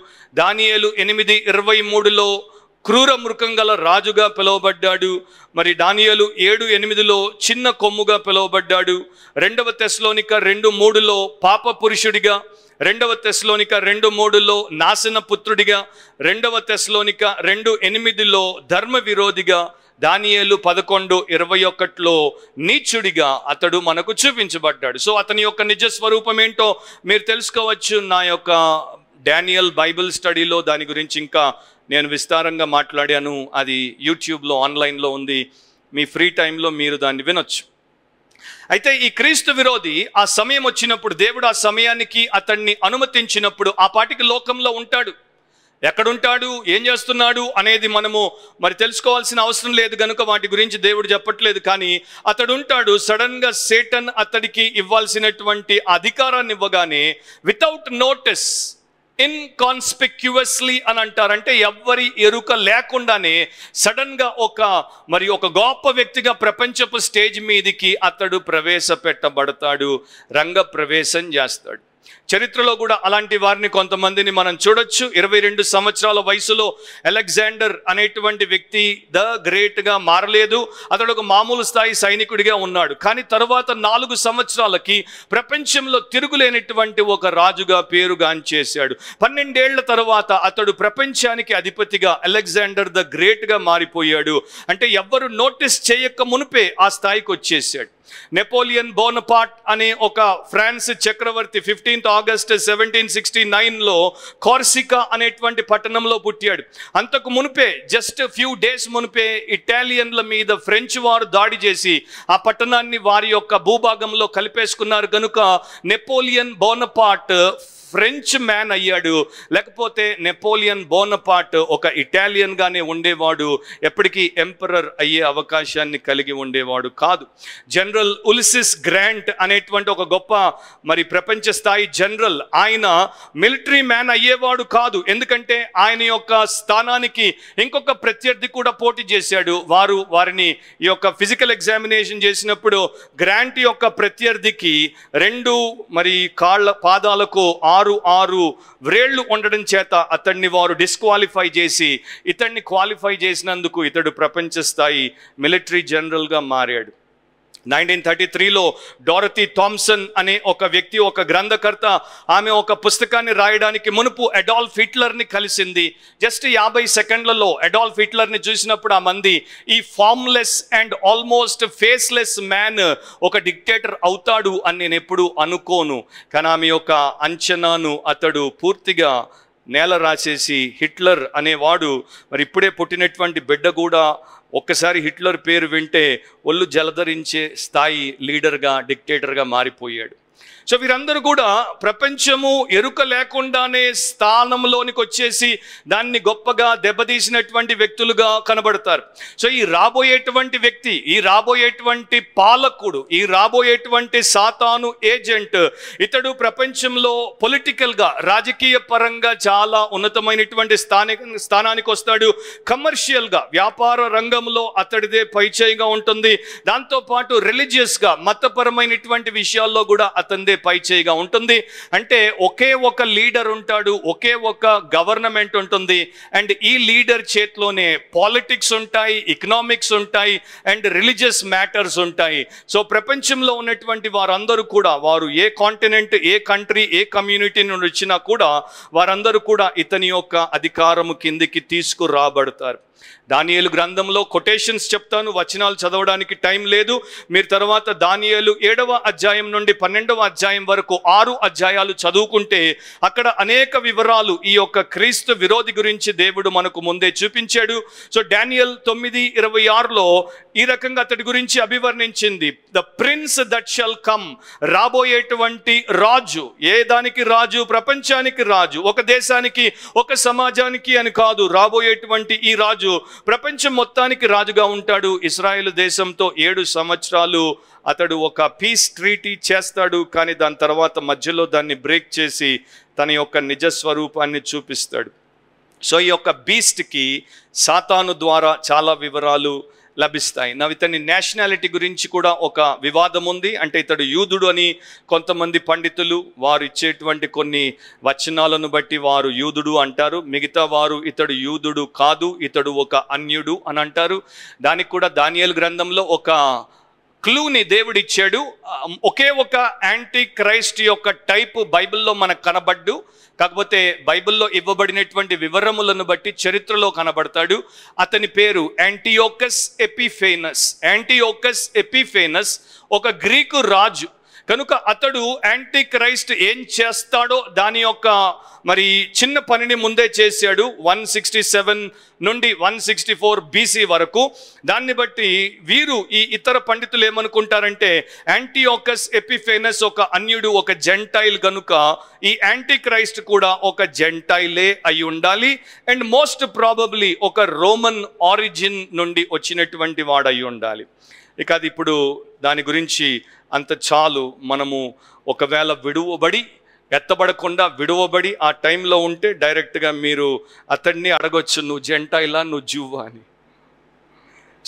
దానియలు ఎనిమిది ఇరవై మూడులో క్రూర మృగంగల రాజుగా పిలువబడ్డాడు మరి దానియలు ఏడు ఎనిమిదిలో చిన్న కొమ్ముగా పిలువబడ్డాడు రెండవ తెశలోనిక రెండు మూడులో పాప పురుషుడిగా రెండవ తెశలోనిక రెండు మూడులో నాశన పుత్రుడిగా రెండవ తెశలోనిక రెండు ఎనిమిదిలో ధర్మ విరోధిగా దానియేలు పదకొండు ఇరవై ఒకటిలో నీచుడిగా అతడు మనకు చూపించబడ్డాడు సో అతని యొక్క నిజ స్వరూపం ఏంటో మీరు తెలుసుకోవచ్చు నా యొక్క డానియల్ బైబిల్ స్టడీలో దాని గురించి ఇంకా నేను విస్తారంగా మాట్లాడాను అది యూట్యూబ్లో ఆన్లైన్లో ఉంది మీ ఫ్రీ టైంలో మీరు దాన్ని వినొచ్చు అయితే ఈ క్రీస్తు విరోధి ఆ సమయం వచ్చినప్పుడు దేవుడు ఆ సమయానికి అతన్ని అనుమతించినప్పుడు ఆ పాటికి లోకంలో ఉంటాడు ఎక్కడుంటాడు ఏం చేస్తున్నాడు అనేది మనము మరి తెలుసుకోవాల్సిన అవసరం లేదు కనుక వాటి గురించి దేవుడు చెప్పట్లేదు కానీ అతడు ఉంటాడు సడన్గా సేటన్ అతడికి ఇవ్వాల్సినటువంటి అధికారాన్ని ఇవ్వగానే వితౌట్ నోటీస్ ఇన్కాన్స్పిక్యువస్లీ అని అంటారంటే ఎవ్వరి ఎరుక లేకుండానే సడన్గా ఒక మరి ఒక గొప్ప వ్యక్తిగా ప్రపంచపు స్టేజ్ మీదికి అతడు ప్రవేశపెట్టబడతాడు రంగ ప్రవేశం చేస్తాడు చరిత్రలో కూడా అలాంటి వారిని కొంతమందిని మనం చూడొచ్చు ఇరవై రెండు సంవత్సరాల వయసులో అలెగ్జాండర్ అనేటువంటి వ్యక్తి ద గ్రేట్గా మారలేదు అతడు ఒక మామూలు స్థాయి సైనికుడిగా ఉన్నాడు కానీ తర్వాత నాలుగు సంవత్సరాలకి ప్రపంచంలో తిరుగులేనటువంటి ఒక రాజుగా పేరుగాంచేశాడు పన్నెండేళ్ల తర్వాత అతడు ప్రపంచానికి అధిపతిగా అలెగ్జాండర్ ద గ్రేట్గా మారిపోయాడు అంటే ఎవ్వరు నోటీస్ చేయక మునిపే ఆ స్థాయికి వచ్చేసాడు నెపోలియన్ బోనపాట్ అనే ఒక ఫ్రాన్స్ చక్రవర్తి ఫిఫ్టీన్త్ ఆగస్ట్ సెవెంటీన్ సిక్స్టీ నైన్లో కార్సికా అనేటువంటి పట్టణంలో పుట్టాడు అంతకు మునిపే జస్ట్ ఫ్యూ డేస్ మునిపే ఇటాలియన్ల మీద ఫ్రెంచ్ వారు దాడి చేసి ఆ పట్టణాన్ని వారి యొక్క భూభాగంలో కలిపేసుకున్నారు కనుక నెపోలియన్ బోనపాట్ ఫ్రెంచ్ మ్యాన్ అయ్యాడు లేకపోతే నెపోలియన్ బోనపాట్ ఒక ఇటాలియన్గానే ఉండేవాడు ఎప్పటికీ ఎంపరర్ అయ్యే అవకాశాన్ని కలిగి ఉండేవాడు కాదు జనరల్ ఉలిసిస్ గ్రాంట్ అనేటువంటి ఒక గొప్ప మరి ప్రపంచ స్థాయి జనరల్ ఆయన మిలిటరీ మ్యాన్ అయ్యేవాడు కాదు ఎందుకంటే ఆయన యొక్క స్థానానికి ఇంకొక ప్రత్యర్థి కూడా పోటీ చేశాడు వారు వారిని ఈ యొక్క ఫిజికల్ ఎగ్జామినేషన్ చేసినప్పుడు గ్రాంట్ యొక్క ప్రత్యర్థికి రెండు మరి కాళ్ళ పాదాలకు ఆరు ఆరు ఆరు వ్రేళ్లు ఉండడం చేత అతన్ని వారు డిస్క్వాలిఫై చేసి ఇతన్ని క్వాలిఫై చేసినందుకు ఇతడు ప్రపంచ స్థాయి మిలిటరీ జనరల్గా మారాడు నైన్టీన్ థర్టీ త్రీలో డారతి థామ్సన్ అనే ఒక వ్యక్తి ఒక గ్రంథకర్త ఆమె ఒక పుస్తకాన్ని రాయడానికి మునుపు అడాల్ఫ్ హిట్లర్ని కలిసింది జస్ట్ యాభై సెకండ్లలో అడాల్ఫ్ హిట్లర్ని చూసినప్పుడు ఆ మంది ఈ formless and almost faceless man ఒక డిక్టేటర్ అవుతాడు అని నేను ఎప్పుడూ అనుకోను కానీ ఆమె యొక్క అంచనాను అతడు పూర్తిగా నేల రాసేసి హిట్లర్ అనేవాడు మరి ఇప్పుడే పుట్టినటువంటి బిడ్డ కూడా ఒక్కసారి హిట్లర్ పేరు వింటే ఒళ్ళు జలధరించే స్థాయి లీడర్గా డిక్టేటర్గా మారిపోయాడు సో వీరందరూ కూడా ప్రపంచము ఎరుక లేకుండానే స్థానంలోనికి వచ్చేసి దాన్ని గొప్పగా దెబ్బతీసినటువంటి వ్యక్తులుగా కనబడతారు సో ఈ రాబోయేటువంటి వ్యక్తి ఈ రాబోయేటువంటి పాలకుడు ఈ రాబోయేటువంటి సాతాను ఏజెంట్ ఇతడు ప్రపంచంలో పొలిటికల్గా రాజకీయ పరంగా చాలా ఉన్నతమైనటువంటి స్థానిక స్థానానికి వస్తాడు కమర్షియల్గా వ్యాపార రంగంలో అతడిదే పైచేయిగా ఉంటుంది దాంతోపాటు రిలీజియస్గా మతపరమైనటువంటి విషయాల్లో కూడా అతనిదే పై చేయిగా ఉంటుంది అంటే ఒకే ఒక లీడర్ ఉంటాడు ఒకే ఒక గవర్నమెంట్ ఉంటుంది అండ్ ఈ లీడర్ చేతిలోనే పాలిటిక్స్ ఉంటాయి ఎకనామిక్స్ ఉంటాయి అండ్ రిలీజియస్ మ్యాటర్స్ ఉంటాయి సో ప్రపంచంలో ఉన్నటువంటి వారందరూ కూడా వారు ఏ కాంటినెంట్ ఏ కంట్రీ ఏ కమ్యూనిటీ నుండి వచ్చినా కూడా వారందరూ కూడా ఇతని యొక్క అధికారము కిందికి తీసుకురాబడతారు దానియలు గ్రంథంలో కొటేషన్స్ చెప్తాను వచనాలు చదవడానికి టైం లేదు మీరు తర్వాత దానియలు ఏడవ అధ్యాయం నుండి పన్నెండవ అధ్యాయం వరకు ఆరు అధ్యాయాలు చదువుకుంటే అక్కడ అనేక వివరాలు ఈ యొక్క క్రీస్తు విరోధి గురించి దేవుడు మనకు ముందే చూపించాడు సో డానియల్ తొమ్మిది ఇరవై ఆరులో ఈ రకంగా అతడి గురించి అభివర్ణించింది the prince that shall come రాబోయేటువంటి రాజు ఏ దానికి రాజు ప్రపంచానికి రాజు ఒక దేశానికి ఒక సమాజానికి అని కాదు రాబోయేటువంటి ఈ రాజు రాజు ప్రపంచం మొత్తానికి రాజుగా ఉంటాడు ఇస్రాయేల్ దేశంతో ఏడు సంవత్సరాలు అతడు ఒక పీస్ ట్రీటీ చేస్తాడు కానీ దాని తర్వాత మధ్యలో దాన్ని బ్రేక్ చేసి తన యొక్క నిజ స్వరూపాన్ని చూపిస్తాడు సో ఈ యొక్క బీస్ట్కి సాతాను ద్వారా చాలా వివరాలు లభిస్తాయి నా ఇతని నేషనాలిటీ గురించి కూడా ఒక వివాదం ఉంది అంటే ఇతడు యూదుడు అని కొంతమంది పండితులు వారు ఇచ్చేటువంటి కొన్ని వచనాలను బట్టి వారు యూదుడు అంటారు మిగతా వారు ఇతడు యూదుడు కాదు ఇతడు ఒక అన్యుడు అని అంటారు దానికి కూడా దానియల్ గ్రంథంలో ఒక క్లూని దేవుడిచ్చాడు ఒకే ఒక యాంటీ క్రైస్ట్ యొక్క టైపు బైబిల్లో మనకు కనబడ్డు కాకపోతే బైబిల్లో ఇవ్వబడినటువంటి వివరములను బట్టి చరిత్రలో కనబడతాడు అతని పేరు యాంటీయోకస్ ఎపిఫేనస్ యాంటీయోకస్ ఎపిఫేనస్ ఒక గ్రీకు రాజు కనుక అతడు యాంటీ క్రైస్ట్ ఏం చేస్తాడో దాని యొక్క మరి చిన్న పనిని ముందే చేశాడు వన్ సిక్స్టీ సెవెన్ నుండి వన్ సిక్స్టీ ఫోర్ బీసీ వరకు దాన్ని బట్టి వీరు ఈ ఇతర పండితులు ఏమనుకుంటారంటే యాంటీయోకస్ ఎపిఫేనస్ ఒక అన్యుడు ఒక జెంటైల్ కనుక ఈ యాంటీ క్రైస్ట్ కూడా ఒక జెంటైలే అయి ఉండాలి అండ్ మోస్ట్ ప్రాబబ్లీ ఒక రోమన్ ఆరిజిన్ నుండి వచ్చినటువంటి వాడు అయి ఉండాలి ఇక అది ఇప్పుడు దాని గురించి అంత చాలు మనము ఒకవేళ విడువబడి ఎత్తబడకుండా విడువబడి ఆ టైంలో ఉంటే డైరెక్ట్గా మీరు అతడిని అడగొచ్చు నువ్వు జంట ఇలా నువ్వు జువ్వ అని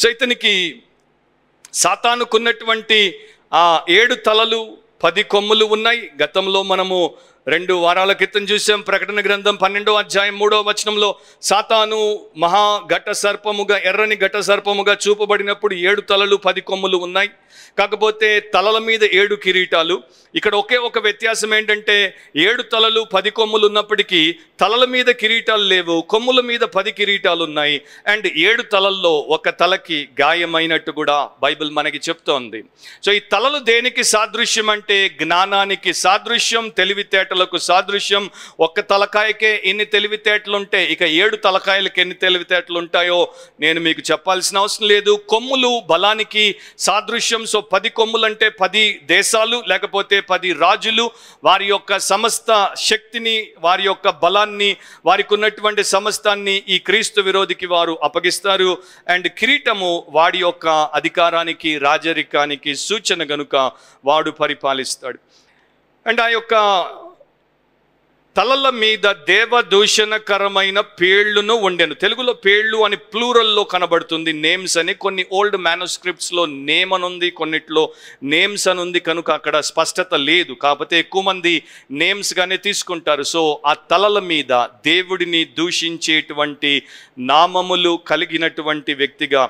సో ఇతనికి సాతానుకున్నటువంటి ఆ ఏడు తలలు పది కొమ్ములు ఉన్నాయి గతంలో మనము రెండు వారాల క్రితం చూసాం ప్రకటన గ్రంథం పన్నెండో అధ్యాయం మూడో వచనంలో సాతాను మహా ఘట సర్పముగా ఎర్రని ఘట సర్పముగా చూపబడినప్పుడు ఏడు తలలు పది కొమ్ములు ఉన్నాయి కాకపోతే తలల మీద ఏడు కిరీటాలు ఇక్కడ ఒకే ఒక వ్యత్యాసం ఏంటంటే ఏడు తలలు పది కొమ్ములు ఉన్నప్పటికీ తలల మీద కిరీటాలు లేవు కొమ్ముల మీద పది కిరీటాలు ఉన్నాయి అండ్ ఏడు తలల్లో ఒక తలకి గాయమైనట్టు కూడా బైబిల్ మనకి చెప్తోంది సో ఈ తలలు దేనికి సాదృశ్యం అంటే జ్ఞానానికి సాదృశ్యం తెలివితేట తెలివితేటలకు సాదృశ్యం ఒక్క తలకాయకే ఎన్ని తెలివితేటలుంటే ఇక ఏడు తలకాయలకు ఎన్ని తెలివితేటలు ఉంటాయో నేను మీకు చెప్పాల్సిన అవసరం లేదు కొమ్ములు బలానికి సాదృశ్యం సో పది కొమ్ములు అంటే పది దేశాలు లేకపోతే పది రాజులు వారి యొక్క సమస్త శక్తిని వారి యొక్క బలాన్ని వారికి ఉన్నటువంటి సమస్తాన్ని ఈ క్రీస్తు విరోధికి వారు అప్పగిస్తారు అండ్ కిరీటము వాడి యొక్క అధికారానికి రాజరికానికి సూచన గనుక వాడు పరిపాలిస్తాడు అండ్ ఆ యొక్క తలల మీద దేవదూషణకరమైన పేళ్లును ఉండెను తెలుగులో పేళ్ళు అని ప్లూరల్లో కనబడుతుంది నేమ్స్ అని కొన్ని ఓల్డ్ మ్యానోస్క్రిప్ట్స్లో నేమ్ ఉంది కొన్నిట్లో నేమ్స్ అని ఉంది కనుక అక్కడ స్పష్టత లేదు కాకపోతే ఎక్కువ మంది నేమ్స్గానే తీసుకుంటారు సో ఆ తలల మీద దేవుడిని దూషించేటువంటి నామములు కలిగినటువంటి వ్యక్తిగా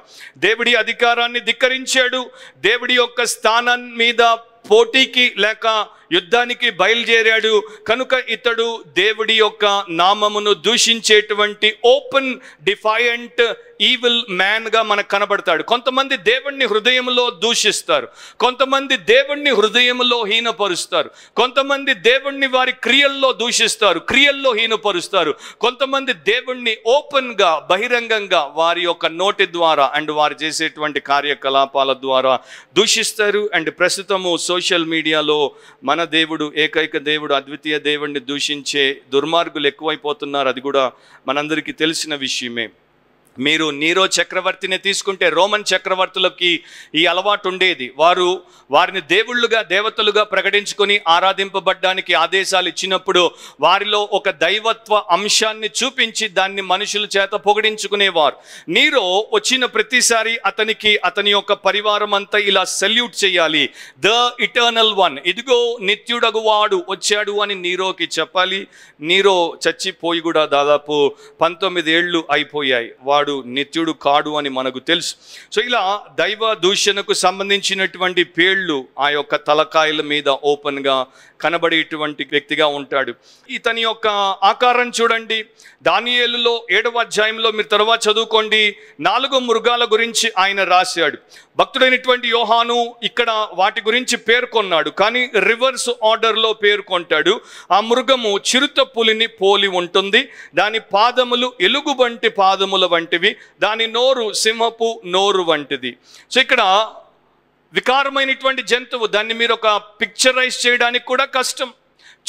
దేవుడి అధికారాన్ని ధిక్కరించాడు దేవుడి యొక్క స్థానం మీద పోటీకి లేక యుద్ధానికి బయలుదేరాడు కనుక ఇతడు దేవుడి యొక్క నామమును దూషించేటువంటి ఓపెన్ డిఫాయంట్ ఈవిల్ మ్యాన్గా మనకు కనబడతాడు కొంతమంది దేవుణ్ణి హృదయంలో దూషిస్తారు కొంతమంది దేవుణ్ణి హృదయంలో హీనపరుస్తారు కొంతమంది దేవుణ్ణి వారి క్రియల్లో దూషిస్తారు క్రియల్లో హీనపరుస్తారు కొంతమంది దేవుణ్ణి ఓపెన్గా బహిరంగంగా వారి యొక్క నోటి ద్వారా అండ్ వారు చేసేటువంటి కార్యకలాపాల ద్వారా దూషిస్తారు అండ్ ప్రస్తుతము సోషల్ మీడియాలో మన మన దేవుడు ఏకైక దేవుడు అద్వితీయ దేవుణ్ణి దూషించే దుర్మార్గులు ఎక్కువైపోతున్నారు అది కూడా మనందరికీ తెలిసిన విషయమే మీరు నీరో చక్రవర్తిని తీసుకుంటే రోమన్ చక్రవర్తులకి ఈ అలవాటు ఉండేది వారు వారిని దేవుళ్ళుగా దేవతలుగా ప్రకటించుకొని ఆరాధింపబడ్డానికి ఆదేశాలు ఇచ్చినప్పుడు వారిలో ఒక దైవత్వ అంశాన్ని చూపించి దాన్ని మనుషుల చేత పొగిడించుకునేవారు నీరో వచ్చిన ప్రతిసారి అతనికి అతని యొక్క పరివారం అంతా ఇలా సెల్యూట్ చేయాలి ద ఇటర్నల్ వన్ ఇదిగో నిత్యుడగువాడు వచ్చాడు అని నీరోకి చెప్పాలి నీరో చచ్చిపోయి కూడా దాదాపు పంతొమ్మిది ఏళ్ళు అయిపోయాయి వాడు వాడు నిత్యుడు కాడు అని మనకు తెలుసు సో ఇలా దైవ దూషణకు సంబంధించినటువంటి పేళ్ళు ఆ యొక్క తలకాయల మీద ఓపెన్గా కనబడేటువంటి వ్యక్తిగా ఉంటాడు ఇతని యొక్క ఆకారం చూడండి దానియేలులో ఏడవ అధ్యాయంలో మీరు తర్వాత చదువుకోండి నాలుగు మృగాల గురించి ఆయన రాశాడు భక్తుడైనటువంటి యోహాను ఇక్కడ వాటి గురించి పేర్కొన్నాడు కానీ రివర్స్ ఆర్డర్లో పేర్కొంటాడు ఆ మృగము చిరుత పులిని పోలి ఉంటుంది దాని పాదములు వంటి పాదముల వంటి వంటివి దాని నోరు సింహపు నోరు వంటిది సో ఇక్కడ వికారమైనటువంటి జంతువు దాన్ని మీరు ఒక పిక్చరైజ్ చేయడానికి కూడా కష్టం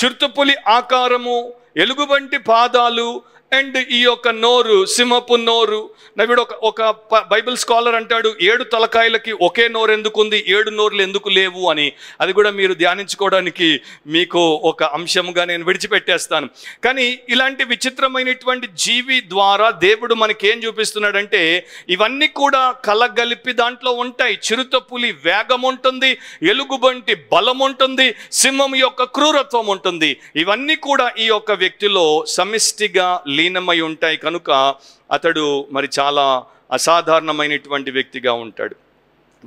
చిరుతపులి ఆకారము ఎలుగుబంటి పాదాలు అండ్ ఈ యొక్క నోరు సింహపు నోరు నవ్వుడు ఒక ఒక బైబిల్ స్కాలర్ అంటాడు ఏడు తలకాయలకి ఒకే నోరు ఎందుకు ఉంది ఏడు నోర్లు ఎందుకు లేవు అని అది కూడా మీరు ధ్యానించుకోవడానికి మీకు ఒక అంశంగా నేను విడిచిపెట్టేస్తాను కానీ ఇలాంటి విచిత్రమైనటువంటి జీవి ద్వారా దేవుడు మనకేం చూపిస్తున్నాడంటే ఇవన్నీ కూడా కలగలిపి దాంట్లో ఉంటాయి చిరుత పులి వేగం ఉంటుంది ఎలుగుబంటి బలం ఉంటుంది సింహం యొక్క క్రూరత్వం ఉంటుంది ఇవన్నీ కూడా ఈ యొక్క వ్యక్తిలో సమిష్టిగా లీనమై ఉంటాయి కనుక అతడు మరి చాలా అసాధారణమైనటువంటి వ్యక్తిగా ఉంటాడు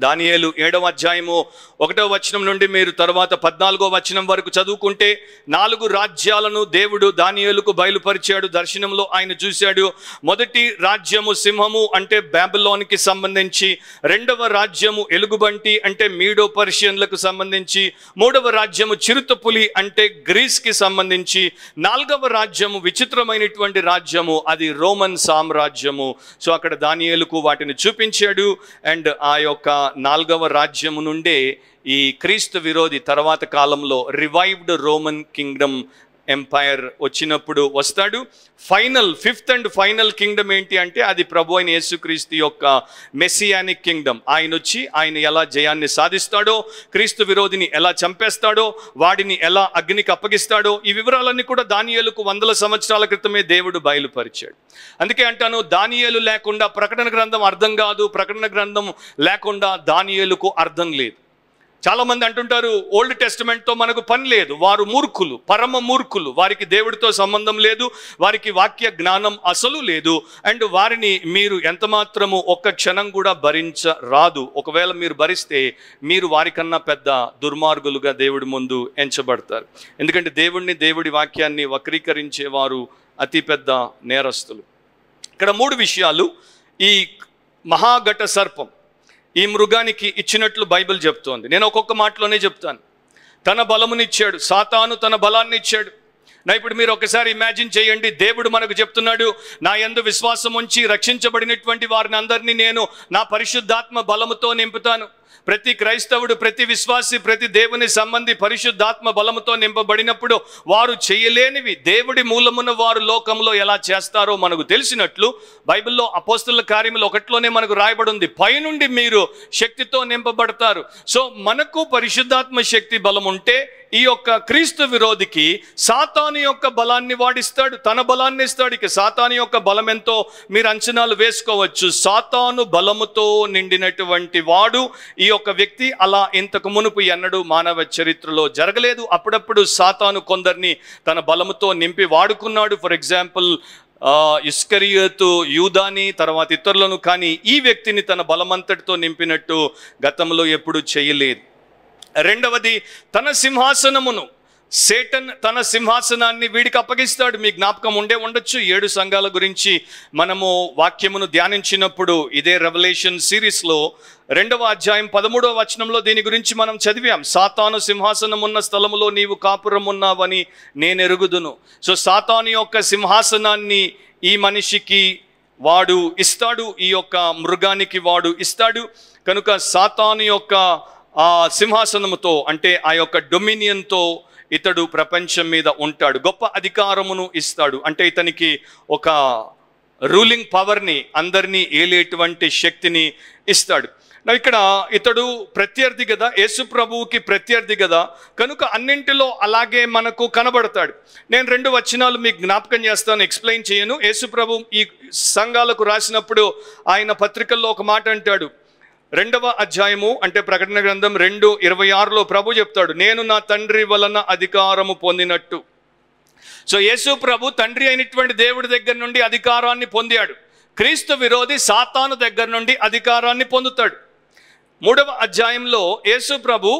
దానియేలు ఏడవ అధ్యాయము ఒకటవ వచనం నుండి మీరు తర్వాత పద్నాలుగో వచనం వరకు చదువుకుంటే నాలుగు రాజ్యాలను దేవుడు దానియేలుకు బయలుపరిచాడు దర్శనంలో ఆయన చూశాడు మొదటి రాజ్యము సింహము అంటే బ్యాబిలోన్కి సంబంధించి రెండవ రాజ్యము ఎలుగుబంటి అంటే మీడో పర్షియన్లకు సంబంధించి మూడవ రాజ్యము చిరుతపులి అంటే గ్రీస్కి సంబంధించి నాలుగవ రాజ్యము విచిత్రమైనటువంటి రాజ్యము అది రోమన్ సామ్రాజ్యము సో అక్కడ దానియేలుకు వాటిని చూపించాడు అండ్ ఆ యొక్క నాలుగవ రాజ్యము నుండే ఈ క్రీస్తు విరోధి తర్వాత కాలంలో రివైవ్డ్ రోమన్ కింగ్డమ్ ఎంపైర్ వచ్చినప్పుడు వస్తాడు final fifth and final kingdom ఏంటి అంటే అది ప్రభు అయిన యేసుక్రీస్తు యొక్క మెస్సియానిక్ కింగ్డమ్ ఆయన వచ్చి ఆయన ఎలా జయాన్ని సాధిస్తాడో క్రీస్తు విరోధిని ఎలా చంపేస్తాడో వాడిని ఎలా అగ్నికి అప్పగిస్తాడో ఈ వివరాలన్నీ కూడా దానియలకు వందల సంవత్సరాల క్రితమే దేవుడు బయలుపరిచాడు అందుకే అంటాను దానియలు లేకుండా ప్రకటన గ్రంథం అర్థం కాదు ప్రకటన గ్రంథం లేకుండా దానియలకు అర్థం లేదు చాలామంది అంటుంటారు ఓల్డ్ టెస్టిమెంట్తో మనకు పని లేదు వారు మూర్ఖులు పరమ మూర్ఖులు వారికి దేవుడితో సంబంధం లేదు వారికి వాక్య జ్ఞానం అసలు లేదు అండ్ వారిని మీరు ఎంత మాత్రము ఒక్క క్షణం కూడా భరించరాదు ఒకవేళ మీరు భరిస్తే మీరు వారికన్నా పెద్ద దుర్మార్గులుగా దేవుడి ముందు ఎంచబడతారు ఎందుకంటే దేవుడిని దేవుడి వాక్యాన్ని వక్రీకరించేవారు అతిపెద్ద నేరస్తులు ఇక్కడ మూడు విషయాలు ఈ మహాఘట సర్పం ఈ మృగానికి ఇచ్చినట్లు బైబిల్ చెప్తోంది నేను ఒక్కొక్క మాటలోనే చెప్తాను తన బలమునిచ్చాడు సాతాను తన బలాన్ని ఇచ్చాడు నా ఇప్పుడు మీరు ఒకసారి ఇమాజిన్ చేయండి దేవుడు మనకు చెప్తున్నాడు నా ఎందు విశ్వాసం ఉంచి రక్షించబడినటువంటి వారిని అందరినీ నేను నా పరిశుద్ధాత్మ బలముతో నింపుతాను ప్రతి క్రైస్తవుడు ప్రతి విశ్వాసి ప్రతి దేవుని సంబంధి పరిశుద్ధాత్మ బలముతో నింపబడినప్పుడు వారు చేయలేనివి దేవుడి మూలమున వారు లోకంలో ఎలా చేస్తారో మనకు తెలిసినట్లు బైబిల్లో అపోస్తుల కార్యములు ఒకట్లోనే మనకు రాయబడి ఉంది పైనుండి మీరు శక్తితో నింపబడతారు సో మనకు పరిశుద్ధాత్మ శక్తి బలం ఉంటే ఈ యొక్క క్రీస్తు విరోధికి సాతాను యొక్క బలాన్ని వాడిస్తాడు తన బలాన్ని ఇస్తాడు ఇక సాతాను యొక్క బలం ఎంతో మీరు అంచనాలు వేసుకోవచ్చు సాతాను బలముతో నిండినటువంటి వాడు ఈ యొక్క వ్యక్తి అలా ఇంతకు మునుపు ఎన్నడూ మానవ చరిత్రలో జరగలేదు అప్పుడప్పుడు సాతాను కొందరిని తన బలముతో నింపి వాడుకున్నాడు ఫర్ ఎగ్జాంపుల్ ఇస్కరియతు యూదాని తర్వాత ఇతరులను కానీ ఈ వ్యక్తిని తన బలమంతటితో నింపినట్టు గతంలో ఎప్పుడూ చేయలేదు రెండవది తన సింహాసనమును సేటన్ తన సింహాసనాన్ని వీడికి అప్పగిస్తాడు మీ జ్ఞాపకం ఉండే ఉండొచ్చు ఏడు సంఘాల గురించి మనము వాక్యమును ధ్యానించినప్పుడు ఇదే రెవల్యూషన్ సిరీస్లో రెండవ అధ్యాయం పదమూడవ వచనంలో దీని గురించి మనం చదివాం సాతాను సింహాసనం ఉన్న స్థలంలో నీవు కాపురం ఉన్నావని నేను ఎరుగుదును సో సాతాను యొక్క సింహాసనాన్ని ఈ మనిషికి వాడు ఇస్తాడు ఈ యొక్క మృగానికి వాడు ఇస్తాడు కనుక సాతాను యొక్క ఆ సింహాసనముతో అంటే ఆ యొక్క డొమినియన్తో ఇతడు ప్రపంచం మీద ఉంటాడు గొప్ప అధికారమును ఇస్తాడు అంటే ఇతనికి ఒక రూలింగ్ పవర్ని అందరినీ ఏలేటువంటి శక్తిని ఇస్తాడు ఇక్కడ ఇతడు ప్రత్యర్థి కదా యేసు ప్రభువుకి ప్రత్యర్థి కదా కనుక అన్నింటిలో అలాగే మనకు కనబడతాడు నేను రెండు వచనాలు మీకు జ్ఞాపకం చేస్తాను ఎక్స్ప్లెయిన్ చేయను యేసు ప్రభు ఈ సంఘాలకు రాసినప్పుడు ఆయన పత్రికల్లో ఒక మాట అంటాడు రెండవ అధ్యాయము అంటే ప్రకటన గ్రంథం రెండు ఇరవై ఆరులో ప్రభు చెప్తాడు నేను నా తండ్రి వలన అధికారము పొందినట్టు సో యేసు ప్రభు తండ్రి అయినటువంటి దేవుడి దగ్గర నుండి అధికారాన్ని పొందాడు క్రీస్తు విరోధి సాతాను దగ్గర నుండి అధికారాన్ని పొందుతాడు మూడవ అధ్యాయంలో యేసు ప్రభు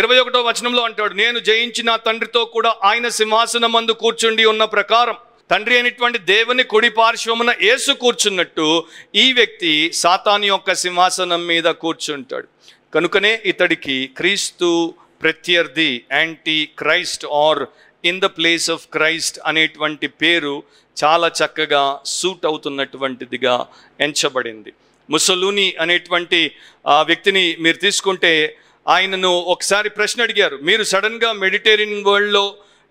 ఇరవై ఒకటో వచనంలో అంటాడు నేను జయించిన తండ్రితో కూడా ఆయన సింహాసనం మందు కూర్చుండి ఉన్న ప్రకారం తండ్రి అయినటువంటి దేవుని కుడి పార్శ్వమున ఏసు కూర్చున్నట్టు ఈ వ్యక్తి సాతాని యొక్క సింహాసనం మీద కూర్చుంటాడు కనుకనే ఇతడికి క్రీస్తు ప్రత్యర్థి Antichrist or in the place of Christ అనేటువంటి పేరు చాలా చక్కగా సూట్ అవుతున్నటువంటిదిగా ఎంచబడింది ముసలూని అనేటువంటి ఆ వ్యక్తిని మీరు తీసుకుంటే ఆయనను ఒకసారి ప్రశ్న అడిగారు మీరు సడన్గా మెడిటేరియన్ వరల్డ్లో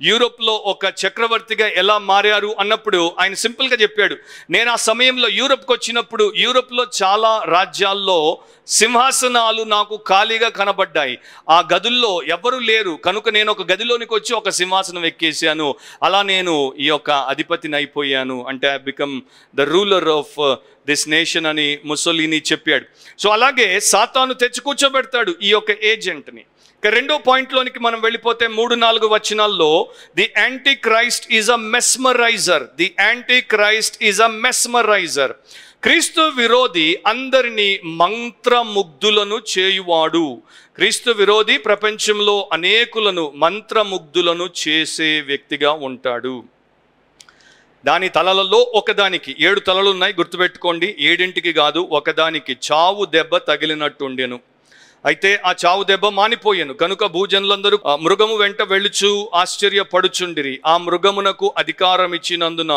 యూరోప్లో ఒక చక్రవర్తిగా ఎలా మారారు అన్నప్పుడు ఆయన సింపుల్గా చెప్పాడు నేను ఆ సమయంలో యూరప్కి వచ్చినప్పుడు యూరప్లో చాలా రాజ్యాల్లో సింహాసనాలు నాకు ఖాళీగా కనబడ్డాయి ఆ గదుల్లో ఎవరు లేరు కనుక నేను ఒక గదిలోనికి వచ్చి ఒక సింహాసనం ఎక్కేసాను అలా నేను ఈ యొక్క అధిపతిని అయిపోయాను అంటే I become the ruler of this nation అని ముసలిని చెప్పాడు సో అలాగే సాతాను తెచ్చి కూర్చోబెడతాడు ఈ యొక్క ఏజెంట్ని ఇక రెండో పాయింట్లోనికి మనం వెళ్ళిపోతే మూడు నాలుగు వచనాల్లో the Antichrist is a mesmeriser the Antichrist is a mesmeriser క్రీస్తు విరోధి అందరినీ మంత్రముగ్ధులను చేయువాడు క్రీస్తు విరోధి ప్రపంచంలో అనేకులను మంత్రముగ్ధులను చేసే వ్యక్తిగా ఉంటాడు దాని తలలలో ఒకదానికి ఏడు తలలు ఉన్నాయి గుర్తుపెట్టుకోండి ఏడింటికి కాదు ఒకదానికి చావు దెబ్బ తగిలినట్టుండెను అయితే ఆ చావు దెబ్బ మానిపోయాను కనుక భూజనులందరూ మృగము వెంట వెళ్ళుచు ఆశ్చర్యపడుచుండిరి ఆ మృగమునకు అధికారం ఇచ్చినందున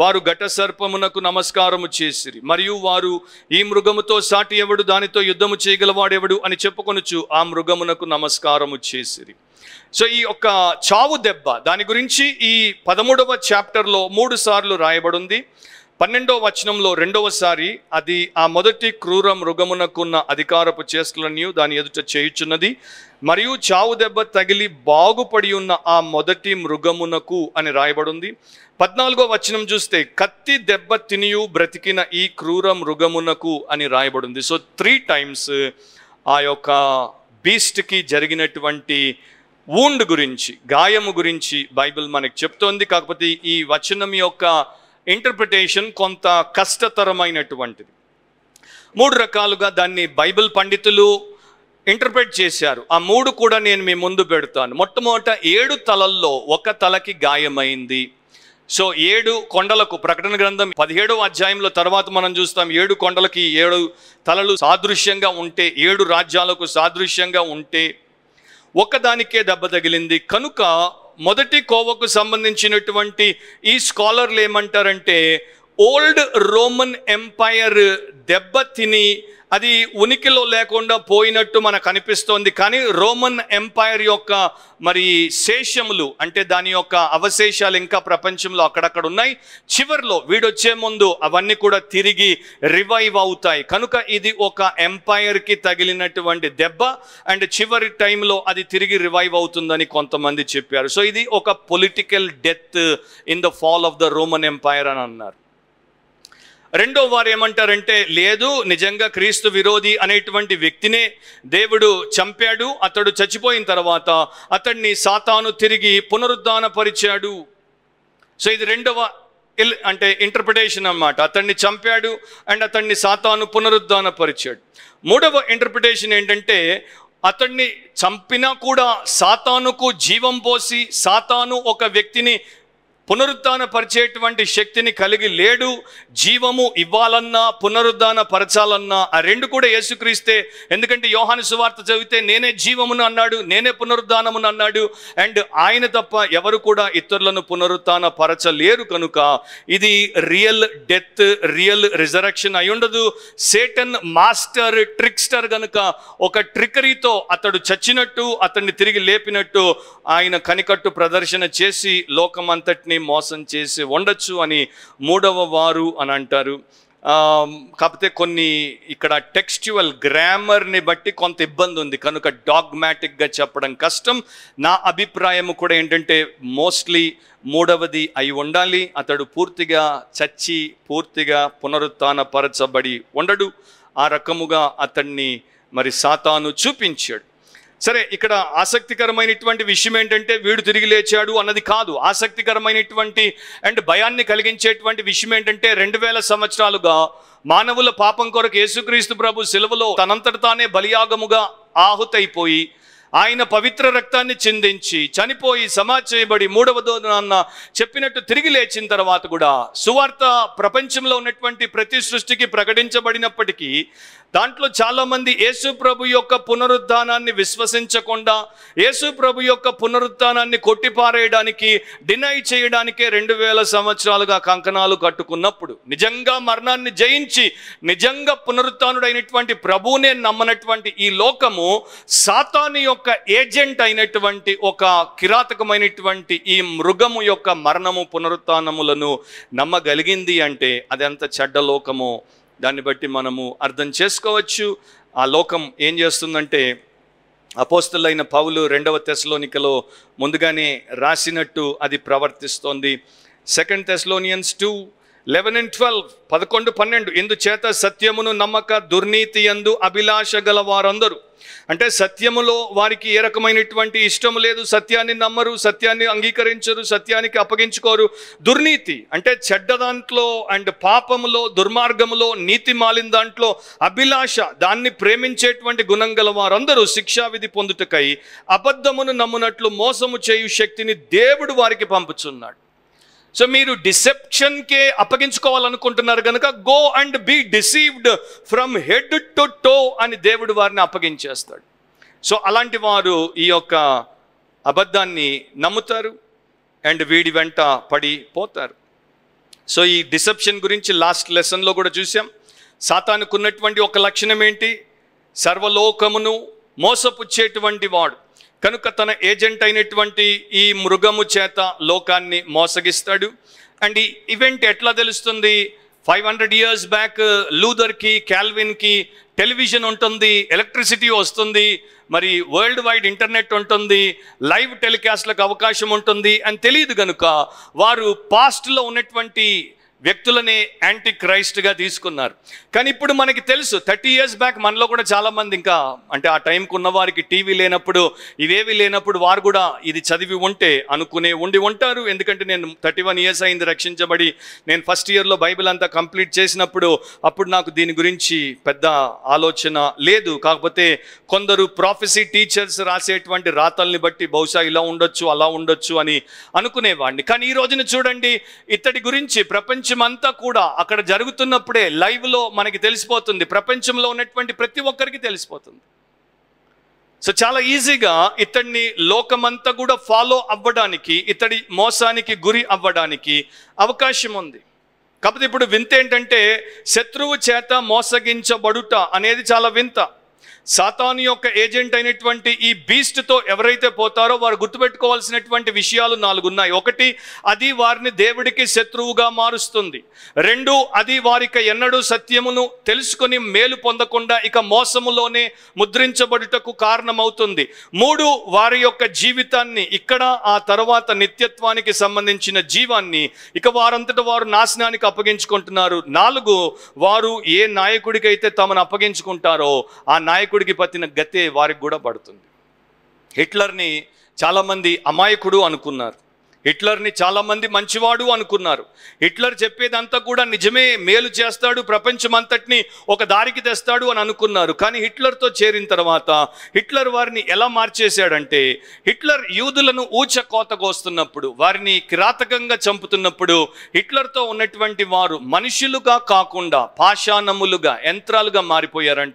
వారు ఘట సర్పమునకు నమస్కారము చేసిరి మరియు వారు ఈ మృగముతో సాటి ఎవడు దానితో యుద్ధము చేయగలవాడెవడు అని చెప్పుకొనుచు ఆ మృగమునకు నమస్కారము చేసిరి సో ఈ యొక్క చావు దెబ్బ దాని గురించి ఈ పదమూడవ చాప్టర్లో మూడు సార్లు రాయబడింది పన్నెండో వచనంలో రెండవసారి అది ఆ మొదటి క్రూర మృగమునకున్న అధికారపు చేస్తులన్నీ దాని ఎదుట చేయుచున్నది మరియు చావు దెబ్బ తగిలి బాగుపడి ఉన్న ఆ మొదటి మృగమునకు అని రాయబడింది పద్నాలుగో వచనం చూస్తే కత్తి దెబ్బ తినియు బ్రతికిన ఈ క్రూర మృగమునకు అని రాయబడింది సో త్రీ టైమ్స్ ఆ యొక్క బీస్ట్కి జరిగినటువంటి వూండ్ గురించి గాయము గురించి బైబిల్ మనకు చెప్తోంది కాకపోతే ఈ వచనం యొక్క ఇంటర్ప్రిటేషన్ కొంత కష్టతరమైనటువంటిది మూడు రకాలుగా దాన్ని బైబిల్ పండితులు ఇంటర్ప్రిట్ చేశారు ఆ మూడు కూడా నేను మీ ముందు పెడతాను మొట్టమొదట ఏడు తలల్లో ఒక తలకి గాయమైంది సో ఏడు కొండలకు ప్రకటన గ్రంథం పదిహేడవ అధ్యాయంలో తర్వాత మనం చూస్తాం ఏడు కొండలకి ఏడు తలలు సాదృశ్యంగా ఉంటే ఏడు రాజ్యాలకు సాదృశ్యంగా ఉంటే ఒకదానికే దెబ్బ తగిలింది కనుక మొదటి కోవకు సంబంధించినటువంటి ఈ స్కాలర్లు ఏమంటారంటే ఓల్డ్ రోమన్ ఎంపైర్ దెబ్బతిని అది ఉనికిలో లేకుండా పోయినట్టు మనకు అనిపిస్తోంది కానీ రోమన్ ఎంపైర్ యొక్క మరి శేషములు అంటే దాని యొక్క అవశేషాలు ఇంకా ప్రపంచంలో అక్కడక్కడ ఉన్నాయి చివరిలో వీడొచ్చే ముందు అవన్నీ కూడా తిరిగి రివైవ్ అవుతాయి కనుక ఇది ఒక ఎంపైర్కి తగిలినటువంటి దెబ్బ అండ్ చివరి టైంలో అది తిరిగి రివైవ్ అవుతుందని కొంతమంది చెప్పారు సో ఇది ఒక political death in the fall of the Roman empire అని అన్నారు రెండో వారు ఏమంటారంటే లేదు నిజంగా క్రీస్తు విరోధి అనేటువంటి వ్యక్తినే దేవుడు చంపాడు అతడు చచ్చిపోయిన తర్వాత అతడిని సాతాను తిరిగి పునరుద్ధానపరిచాడు సో ఇది రెండవ ఇల్ అంటే ఇంటర్ప్రిటేషన్ అనమాట అతన్ని చంపాడు అండ్ అతన్ని సాతాను పునరుద్ధానపరిచాడు మూడవ ఇంటర్ప్రిటేషన్ ఏంటంటే అతన్ని చంపినా కూడా సాతానుకు జీవం పోసి సాతాను ఒక వ్యక్తిని పునరుద్ధాన పరిచేటువంటి శక్తిని కలిగి లేడు జీవము ఇవ్వాలన్నా పునరుద్ధాన పరచాలన్నా ఆ రెండు కూడా యేసుక్రీస్తే ఎందుకంటే యోహాను సువార్త చదివితే నేనే జీవమును అన్నాడు నేనే పునరుద్ధానమును అన్నాడు అండ్ ఆయన తప్ప ఎవరు కూడా ఇతరులను పునరుద్ధాన పరచలేరు కనుక ఇది రియల్ డెత్ రియల్ రిజరక్షన్ అయి ఉండదు సేటన్ మాస్టర్ ట్రిక్స్టర్ గనుక ఒక ట్రికరీతో అతడు చచ్చినట్టు అతన్ని తిరిగి లేపినట్టు ఆయన కనికట్టు ప్రదర్శన చేసి లోకమంతటిని అందరినీ మోసం చేసి ఉండొచ్చు అని మూడవ వారు అని అంటారు కాకపోతే కొన్ని ఇక్కడ టెక్స్చువల్ గ్రామర్ని బట్టి కొంత ఇబ్బంది ఉంది కనుక డాగ్మాటిక్గా చెప్పడం కష్టం నా అభిప్రాయం కూడా ఏంటంటే మోస్ట్లీ మూడవది అయి ఉండాలి అతడు పూర్తిగా చచ్చి పూర్తిగా పునరుత్నపరచబడి ఉండడు ఆ రకముగా అతన్ని మరి సాతాను చూపించాడు సరే ఇక్కడ ఆసక్తికరమైనటువంటి విషయం ఏంటంటే వీడు తిరిగి లేచాడు అన్నది కాదు ఆసక్తికరమైనటువంటి అండ్ భయాన్ని కలిగించేటువంటి విషయం ఏంటంటే రెండు వేల సంవత్సరాలుగా మానవుల పాపం కొరకు యేసుక్రీస్తు ప్రభు సెలవులో తనంతట తానే బలియాగముగా ఆహుతైపోయి ఆయన పవిత్ర రక్తాన్ని చిందించి చనిపోయి సమాధి చేయబడి మూడవ దోదనాన్న చెప్పినట్టు తిరిగి లేచిన తర్వాత కూడా సువార్త ప్రపంచంలో ఉన్నటువంటి ప్రతి సృష్టికి ప్రకటించబడినప్పటికీ దాంట్లో చాలామంది యేసు ప్రభు యొక్క పునరుద్ధానాన్ని విశ్వసించకుండా యేసు ప్రభు యొక్క పునరుద్ధానాన్ని కొట్టిపారేయడానికి డినై చేయడానికే రెండు వేల సంవత్సరాలుగా కంకణాలు కట్టుకున్నప్పుడు నిజంగా మరణాన్ని జయించి నిజంగా పునరుత్డైనటువంటి ప్రభువునే నమ్మనటువంటి ఈ లోకము సాతాని యొక్క యొక్క ఏజెంట్ అయినటువంటి ఒక కిరాతకమైనటువంటి ఈ మృగము యొక్క మరణము పునరుత్నములను నమ్మగలిగింది అంటే అది ఎంత చెడ్డ లోకమో దాన్ని బట్టి మనము అర్థం చేసుకోవచ్చు ఆ లోకం ఏం చేస్తుందంటే అపోస్తులైన పౌలు రెండవ తెశలోనికలో ముందుగానే రాసినట్టు అది ప్రవర్తిస్తోంది second Thessalonians two eleven and twelve పదకొండు పన్నెండు ఇందుచేత సత్యమును నమ్మక దుర్నీతి ఎందు అభిలాష గల వారందరూ అంటే సత్యములో వారికి ఏ రకమైనటువంటి ఇష్టం లేదు సత్యాన్ని నమ్మరు సత్యాన్ని అంగీకరించరు సత్యానికి అప్పగించుకోరు దుర్నీతి అంటే చెడ్డ దాంట్లో అండ్ పాపములో దుర్మార్గములో నీతి మాలిన దాంట్లో అభిలాష దాన్ని ప్రేమించేటువంటి గుణం గల వారందరూ శిక్షావిధి పొందుటకై అబద్ధమును నమ్మునట్లు మోసము చేయు శక్తిని దేవుడు వారికి పంపుచున్నాడు సో మీరు డిసెప్షన్కే అప్పగించుకోవాలనుకుంటున్నారు కనుక go and be deceived from head to toe అని దేవుడు వారిని అప్పగించేస్తాడు సో అలాంటి వారు ఈ యొక్క అబద్ధాన్ని నమ్ముతారు అండ్ వీడి వెంట పడిపోతారు సో ఈ డిసెప్షన్ గురించి లాస్ట్ లెసన్లో కూడా చూసాం సాతానుకున్నటువంటి ఒక లక్షణం ఏంటి సర్వలోకమును మోసపుచ్చేటువంటి వాడు కనుక తన ఏజెంట్ అయినటువంటి ఈ మృగము చేత లోకాన్ని మోసగిస్తాడు అండ్ ఈ ఈవెంట్ ఎట్లా తెలుస్తుంది ఫైవ్ హండ్రెడ్ ఇయర్స్ బ్యాక్ లూదర్కి క్యాల్విన్కి టెలివిజన్ ఉంటుంది ఎలక్ట్రిసిటీ వస్తుంది మరి వరల్డ్ వైడ్ ఇంటర్నెట్ ఉంటుంది లైవ్ టెలికాస్ట్లకు అవకాశం ఉంటుంది అని తెలియదు కనుక వారు పాస్ట్లో ఉన్నటువంటి వ్యక్తులని యాంటీ క్రైస్ట్గా తీసుకున్నారు కానీ ఇప్పుడు మనకి తెలుసు థర్టీ ఇయర్స్ బ్యాక్ మనలో కూడా చాలామంది ఇంకా అంటే ఆ టైంకు ఉన్న వారికి టీవీ లేనప్పుడు ఇవేవి లేనప్పుడు వారు కూడా ఇది చదివి ఉంటే అనుకునే ఉండి ఉంటారు ఎందుకంటే నేను థర్టీ వన్ ఇయర్స్ అయింది రక్షించబడి నేను ఫస్ట్ ఇయర్లో బైబిల్ అంతా కంప్లీట్ చేసినప్పుడు అప్పుడు నాకు దీని గురించి పెద్ద ఆలోచన లేదు కాకపోతే కొందరు ప్రాఫెసీ టీచర్స్ రాసేటువంటి రాతల్ని బట్టి బహుశా ఇలా ఉండొచ్చు అలా ఉండొచ్చు అని అనుకునేవాడిని కానీ ఈ రోజున చూడండి ఇతడి గురించి ప్రపంచం ప్రపంచమంతా కూడా అక్కడ జరుగుతున్నప్పుడే లైవ్లో మనకి తెలిసిపోతుంది ప్రపంచంలో ఉన్నటువంటి ప్రతి ఒక్కరికి తెలిసిపోతుంది సో చాలా ఈజీగా ఇతడిని లోకమంతా కూడా ఫాలో అవ్వడానికి ఇతడి మోసానికి గురి అవ్వడానికి అవకాశం ఉంది కాకపోతే ఇప్పుడు వింత ఏంటంటే శత్రువు చేత మోసగించబడుట అనేది చాలా వింత సాతాను యొక్క ఏజెంట్ అయినటువంటి ఈ బీస్ట్తో ఎవరైతే పోతారో వారు గుర్తుపెట్టుకోవాల్సినటువంటి విషయాలు నాలుగు ఉన్నాయి ఒకటి అది వారిని దేవుడికి శత్రువుగా మారుస్తుంది రెండు అది వారిక ఎన్నడూ సత్యమును తెలుసుకుని మేలు పొందకుండా ఇక మోసములోనే ముద్రించబడుటకు కారణమవుతుంది మూడు వారి యొక్క జీవితాన్ని ఇక్కడ ఆ తర్వాత నిత్యత్వానికి సంబంధించిన జీవాన్ని ఇక వారంతట వారు నాశనానికి అప్పగించుకుంటున్నారు నాలుగు వారు ఏ నాయకుడికైతే తమను అప్పగించుకుంటారో ఆ నాయకుడు అమాయకుడికి పట్టిన గతే వారికి కూడా పడుతుంది హిట్లర్ని చాలామంది అమాయకుడు అనుకున్నారు హిట్లర్ని చాలామంది మంచివాడు అనుకున్నారు హిట్లర్ చెప్పేదంతా కూడా నిజమే మేలు చేస్తాడు ప్రపంచమంతటిని ఒక దారికి తెస్తాడు అని అనుకున్నారు కానీ హిట్లర్తో చేరిన తర్వాత హిట్లర్ వారిని ఎలా మార్చేశాడంటే హిట్లర్ యూదులను ఊచ కోతకొస్తున్నప్పుడు వారిని కిరాతకంగా చంపుతున్నప్పుడు హిట్లర్తో ఉన్నటువంటి వారు మనుషులుగా కాకుండా పాషాణములుగా యంత్రాలుగా మారిపోయారంట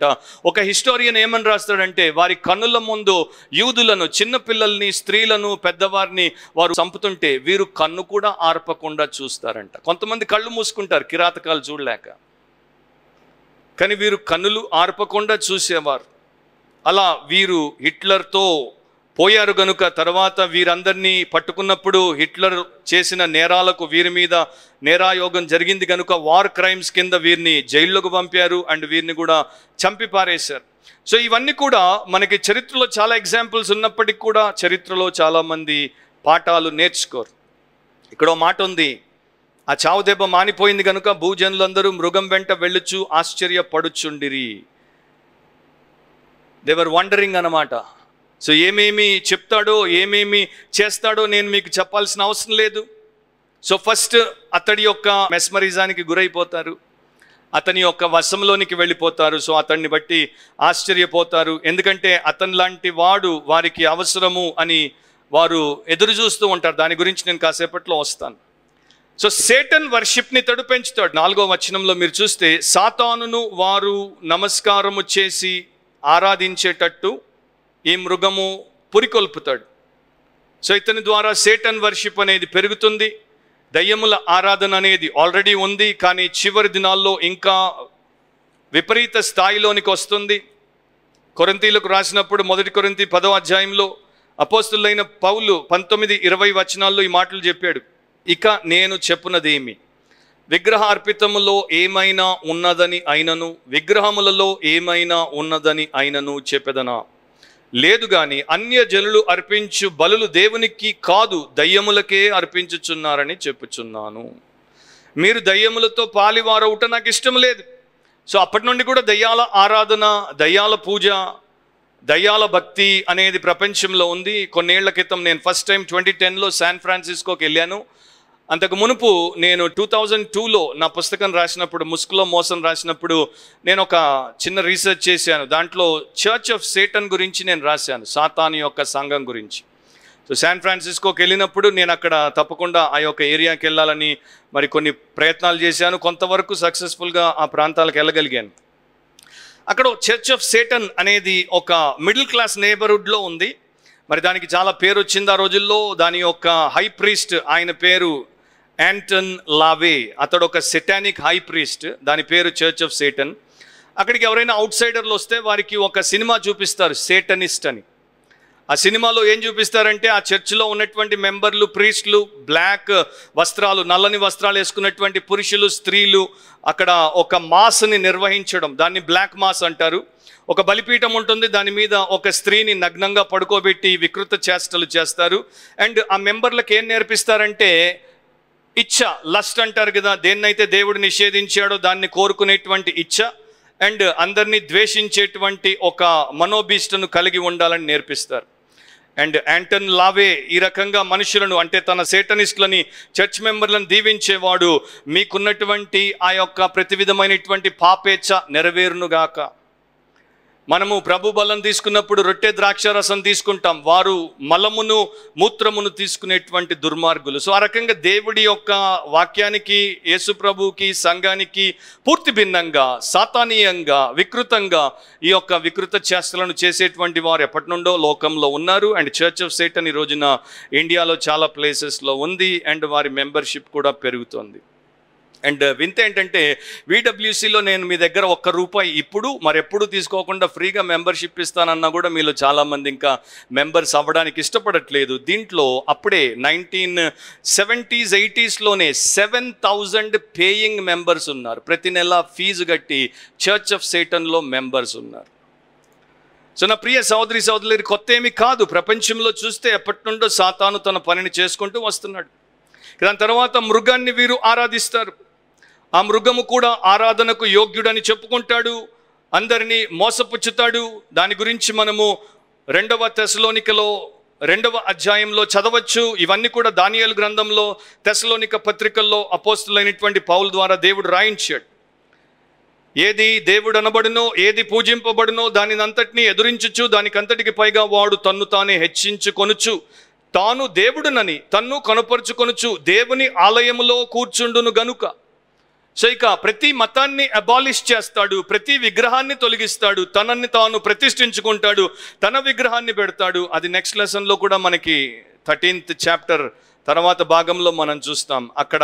ఒక హిస్టోరియన్ ఏమని రాస్తాడంటే వారి కన్నుల ముందు యూదులను చిన్నపిల్లల్ని స్త్రీలను పెద్దవారిని వారు చంపుతుంటారు ఉంటే వీరు కన్ను కూడా ఆర్పకుండా చూస్తారంట కొంతమంది కళ్ళు మూసుకుంటారు కిరాతకాలు చూడలేక కానీ వీరు కన్నులు ఆర్పకుండా చూసేవారు అలా వీరు హిట్లర్తో పోయారు గనుక తర్వాత వీరందరినీ పట్టుకున్నప్పుడు హిట్లర్ చేసిన నేరాలకు వీరి మీద నేరాయోగం జరిగింది కనుక వార్ క్రైమ్స్ కింద వీరిని జైల్లోకి పంపారు అండ్ వీరిని కూడా చంపి పారేశారు సో ఇవన్నీ కూడా మనకి చరిత్రలో చాలా ఎగ్జాంపుల్స్ ఉన్నప్పటికీ కూడా చరిత్రలో చాలామంది పాఠాలు నేర్చుకోరు ఇక్కడ మాట ఉంది ఆ చావు దెబ్బ మానిపోయింది కనుక భూజనులందరూ మృగం వెంట వెళ్ళుచు ఆశ్చర్యపడుచుండిరి దేవర్ వండరింగ్ అనమాట సో ఏమేమి చెప్తాడో ఏమేమి చేస్తాడో నేను మీకు చెప్పాల్సిన అవసరం లేదు సో ఫస్ట్ అతడి యొక్క మెస్మరిజానికి గురైపోతారు అతని యొక్క వశంలోనికి వెళ్ళిపోతారు సో అతన్ని బట్టి ఆశ్చర్యపోతారు ఎందుకంటే అతని లాంటి వాడు వారికి అవసరము అని వారు ఎదురు చూస్తూ ఉంటారు దాని గురించి నేను కాసేపట్లో వస్తాను సో సేటన్ వర్షిప్ని తడు పెంచుతాడు నాలుగో వచనంలో మీరు చూస్తే సాతానును వారు నమస్కారము చేసి ఆరాధించేటట్టు ఈ మృగము పురికొల్పుతాడు సో ఇతని ద్వారా సేటన్ వర్షిప్ అనేది పెరుగుతుంది దయ్యముల ఆరాధన అనేది ఆల్రెడీ ఉంది కానీ చివరి దినాల్లో ఇంకా విపరీత స్థాయిలోనికి వస్తుంది కొరంతీలకు రాసినప్పుడు మొదటి కొరంతి పదో అధ్యాయంలో అపోస్తులైన పౌలు పంతొమ్మిది ఇరవై వచనాల్లో ఈ మాటలు చెప్పాడు ఇక నేను చెప్పునదేమి విగ్రహ అర్పితములో ఏమైనా ఉన్నదని అయినను విగ్రహములలో ఏమైనా ఉన్నదని అయినను చెప్పెదనా లేదు గాని అన్య జనులు అర్పించు బలులు దేవునికి కాదు దయ్యములకే అర్పించుచున్నారని చెప్పుచున్నాను మీరు దయ్యములతో పాలివారవుట నాకు ఇష్టం లేదు సో అప్పటి నుండి కూడా దయ్యాల ఆరాధన దయ్యాల పూజ దయ్యాల భక్తి అనేది ప్రపంచంలో ఉంది కొన్నేళ్ల క్రితం నేను ఫస్ట్ టైం ట్వంటీ టెన్లో శాన్ ఫ్రాన్సిస్కోకి వెళ్ళాను అంతకు మునుపు నేను టూ థౌజండ్ టూలో నా పుస్తకం రాసినప్పుడు ముసుగులో మోసం రాసినప్పుడు నేను ఒక చిన్న రీసెర్చ్ చేశాను దాంట్లో చర్చ్ ఆఫ్ సేటన్ గురించి నేను రాశాను సాతాన్ యొక్క సంఘం గురించి సో శాన్ ఫ్రాన్సిస్కోకి వెళ్ళినప్పుడు నేను అక్కడ తప్పకుండా ఆ యొక్క ఏరియాకి వెళ్ళాలని మరి కొన్ని ప్రయత్నాలు చేశాను కొంతవరకు సక్సెస్ఫుల్గా ఆ ప్రాంతాలకు వెళ్ళగలిగాను అక్కడ చర్చ్ ఆఫ్ సేటన్ అనేది ఒక మిడిల్ క్లాస్ నేబర్హుడ్లో ఉంది మరి దానికి చాలా పేరు వచ్చింది ఆ రోజుల్లో దాని యొక్క హై ప్రీస్ట్ ఆయన పేరు యాంటన్ లావే అతడు ఒక సెటానిక్ హై ప్రీస్ట్ దాని పేరు చర్చ్ ఆఫ్ సేటన్ అక్కడికి ఎవరైనా అవుట్ సైడర్లు వస్తే వారికి ఒక సినిమా చూపిస్తారు సేటనిస్ట్ అని ఆ సినిమాలో ఏం చూపిస్తారంటే ఆ చర్చిలో ఉన్నటువంటి మెంబర్లు ప్రీస్ట్లు బ్లాక్ వస్త్రాలు నల్లని వస్త్రాలు వేసుకున్నటువంటి పురుషులు స్త్రీలు అక్కడ ఒక మాస్ని నిర్వహించడం దాన్ని బ్లాక్ మాస్ అంటారు ఒక బలిపీఠం ఉంటుంది దాని మీద ఒక స్త్రీని నగ్నంగా పడుకోబెట్టి వికృత చేష్టలు చేస్తారు అండ్ ఆ మెంబర్లకు ఏం నేర్పిస్తారంటే ఇచ్చ లస్ట్ అంటారు కదా దేన్నైతే దేవుడు నిషేధించాడో దాన్ని కోరుకునేటువంటి ఇచ్చ అండ్ అందరినీ ద్వేషించేటువంటి ఒక మనోభీష్టను కలిగి ఉండాలని నేర్పిస్తారు అండ్ యాంటన్ లావే ఈ రకంగా మనుషులను అంటే తన సేటనిస్టులని చర్చ్ మెంబర్లను దీవించేవాడు మీకున్నటువంటి ఆ యొక్క ప్రతి విధమైనటువంటి పాపేచ్ఛ నెరవేరునుగాక మనము ప్రభు బలం తీసుకున్నప్పుడు రొట్టె ద్రాక్ష రసం తీసుకుంటాం వారు మలమును మూత్రమును తీసుకునేటువంటి దుర్మార్గులు సో ఆ రకంగా దేవుడి యొక్క వాక్యానికి యేసు ప్రభుకి సంఘానికి పూర్తి భిన్నంగా సాతానీయంగా వికృతంగా ఈ యొక్క వికృత చేష్టలను చేసేటువంటి వారు ఎప్పటి నుండో లోకంలో ఉన్నారు అండ్ చర్చ్ ఆఫ్ సేటన్ ఈ రోజున ఇండియాలో చాలా ప్లేసెస్లో ఉంది అండ్ వారి మెంబర్షిప్ కూడా పెరుగుతోంది అండ్ వింత ఏంటంటే వీడబ్ల్యూసీలో నేను మీ దగ్గర ఒక్క రూపాయి ఇప్పుడు మరెప్పుడు తీసుకోకుండా ఫ్రీగా మెంబర్షిప్ ఇస్తానన్నా కూడా మీలో చాలామంది ఇంకా మెంబర్స్ అవ్వడానికి ఇష్టపడట్లేదు దీంట్లో అప్పుడే నైన్టీన్ సెవెంటీస్ ఎయిటీస్లోనే సెవెన్ థౌజండ్ పేయింగ్ మెంబర్స్ ఉన్నారు ప్రతి నెల ఫీజు కట్టి చర్చ్ ఆఫ్ సేటన్లో మెంబర్స్ ఉన్నారు సో నా ప్రియ సహోదరి సహోదరులు కొత్త ఏమి కాదు ప్రపంచంలో చూస్తే ఎప్పటి నుండో సాతాను తన పనిని చేసుకుంటూ వస్తున్నాడు దాని తర్వాత మృగాన్ని వీరు ఆరాధిస్తారు ఆ మృగము కూడా ఆరాధనకు యోగ్యుడని చెప్పుకుంటాడు అందరినీ మోసపుచ్చుతాడు దాని గురించి మనము రెండవ తెశలోనికలో రెండవ అధ్యాయంలో చదవచ్చు ఇవన్నీ కూడా దానియాల గ్రంథంలో తెశలోనిక పత్రికల్లో అపోస్తులైనటువంటి పౌల ద్వారా దేవుడు రాయించాడు ఏది దేవుడు అనబడినో ఏది పూజింపబడునో అంతటినీ ఎదురించుచు దానికంతటికి పైగా వాడు తన్ను తానే హెచ్చించుకొనుచు తాను దేవుడునని తన్ను కనపరుచుకొనుచు దేవుని ఆలయములో కూర్చుండును గనుక సో ఇక ప్రతి మతాన్ని అబాలిష్ చేస్తాడు ప్రతి విగ్రహాన్ని తొలగిస్తాడు తనని తాను ప్రతిష్ఠించుకుంటాడు తన విగ్రహాన్ని పెడతాడు అది నెక్స్ట్ లెసన్లో కూడా మనకి థర్టీన్త్ చాప్టర్ తర్వాత భాగంలో మనం చూస్తాం అక్కడ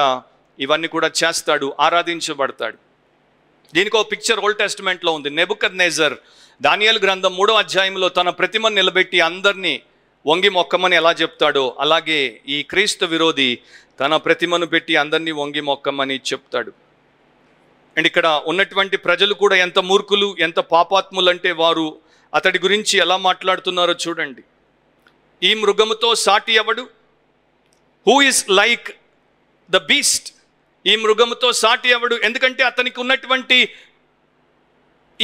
ఇవన్నీ కూడా చేస్తాడు ఆరాధించబడతాడు దీనికి ఒక పిక్చర్ ఓల్డ్ టెస్ట్మెంట్లో ఉంది నెబుకద్ నేజర్ దానియల్ గ్రంథం మూడో అధ్యాయంలో తన ప్రతిమను నిలబెట్టి అందరినీ వంగి మొక్కమని ఎలా చెప్తాడో అలాగే ఈ క్రీస్తు విరోధి తన ప్రతిమను పెట్టి అందరినీ వంగి మొక్కమని చెప్తాడు అండ్ ఇక్కడ ఉన్నటువంటి ప్రజలు కూడా ఎంత మూర్ఖులు ఎంత పాపాత్ములు అంటే వారు అతడి గురించి ఎలా మాట్లాడుతున్నారో చూడండి ఈ మృగముతో సాటి ఎవడు who is like the beast ఈ మృగముతో సాటి ఎవడు ఎందుకంటే అతనికి ఉన్నటువంటి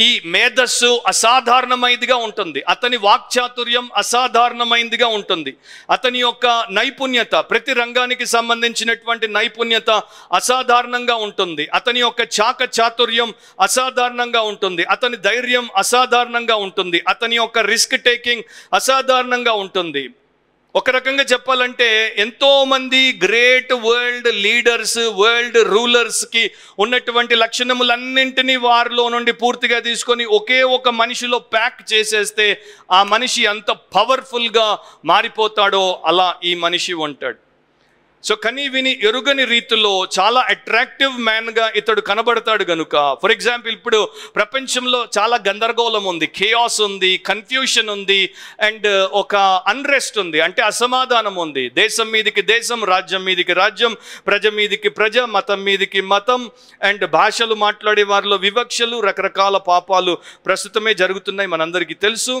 ఈ మేధస్సు అసాధారణమైనదిగా ఉంటుంది అతని వాక్చాతుర్యం అసాధారణమైనదిగా ఉంటుంది అతని యొక్క నైపుణ్యత ప్రతి రంగానికి సంబంధించినటువంటి నైపుణ్యత అసాధారణంగా ఉంటుంది అతని యొక్క చాక చాతుర్యం అసాధారణంగా ఉంటుంది అతని ధైర్యం అసాధారణంగా ఉంటుంది అతని యొక్క రిస్క్ టేకింగ్ అసాధారణంగా ఉంటుంది ఒక రకంగా చెప్పాలంటే ఎంతోమంది గ్రేట్ వరల్డ్ లీడర్స్ వరల్డ్ రూలర్స్కి ఉన్నటువంటి లక్షణములన్నింటినీ వారిలో నుండి పూర్తిగా తీసుకొని ఒకే ఒక మనిషిలో ప్యాక్ చేసేస్తే ఆ మనిషి ఎంత పవర్ఫుల్గా మారిపోతాడో అలా ఈ మనిషి ఉంటాడు సో కని విని ఎరుగని రీతిలో చాలా అట్రాక్టివ్ మ్యాన్గా ఇతడు కనబడతాడు గనుక ఫర్ ఎగ్జాంపుల్ ఇప్పుడు ప్రపంచంలో చాలా గందరగోళం ఉంది కేయాస్ ఉంది కన్ఫ్యూషన్ ఉంది అండ్ uh, ఒక అన్రెస్ట్ ఉంది అంటే అసమాధానం ఉంది దేశం మీదికి దేశం రాజ్యం మీదికి రాజ్యం ప్రజ మీదికి ప్రజ మతం మీదికి మతం అండ్ భాషలు మాట్లాడే వారిలో వివక్షలు రకరకాల పాపాలు ప్రస్తుతమే జరుగుతున్నాయి మనందరికీ తెలుసు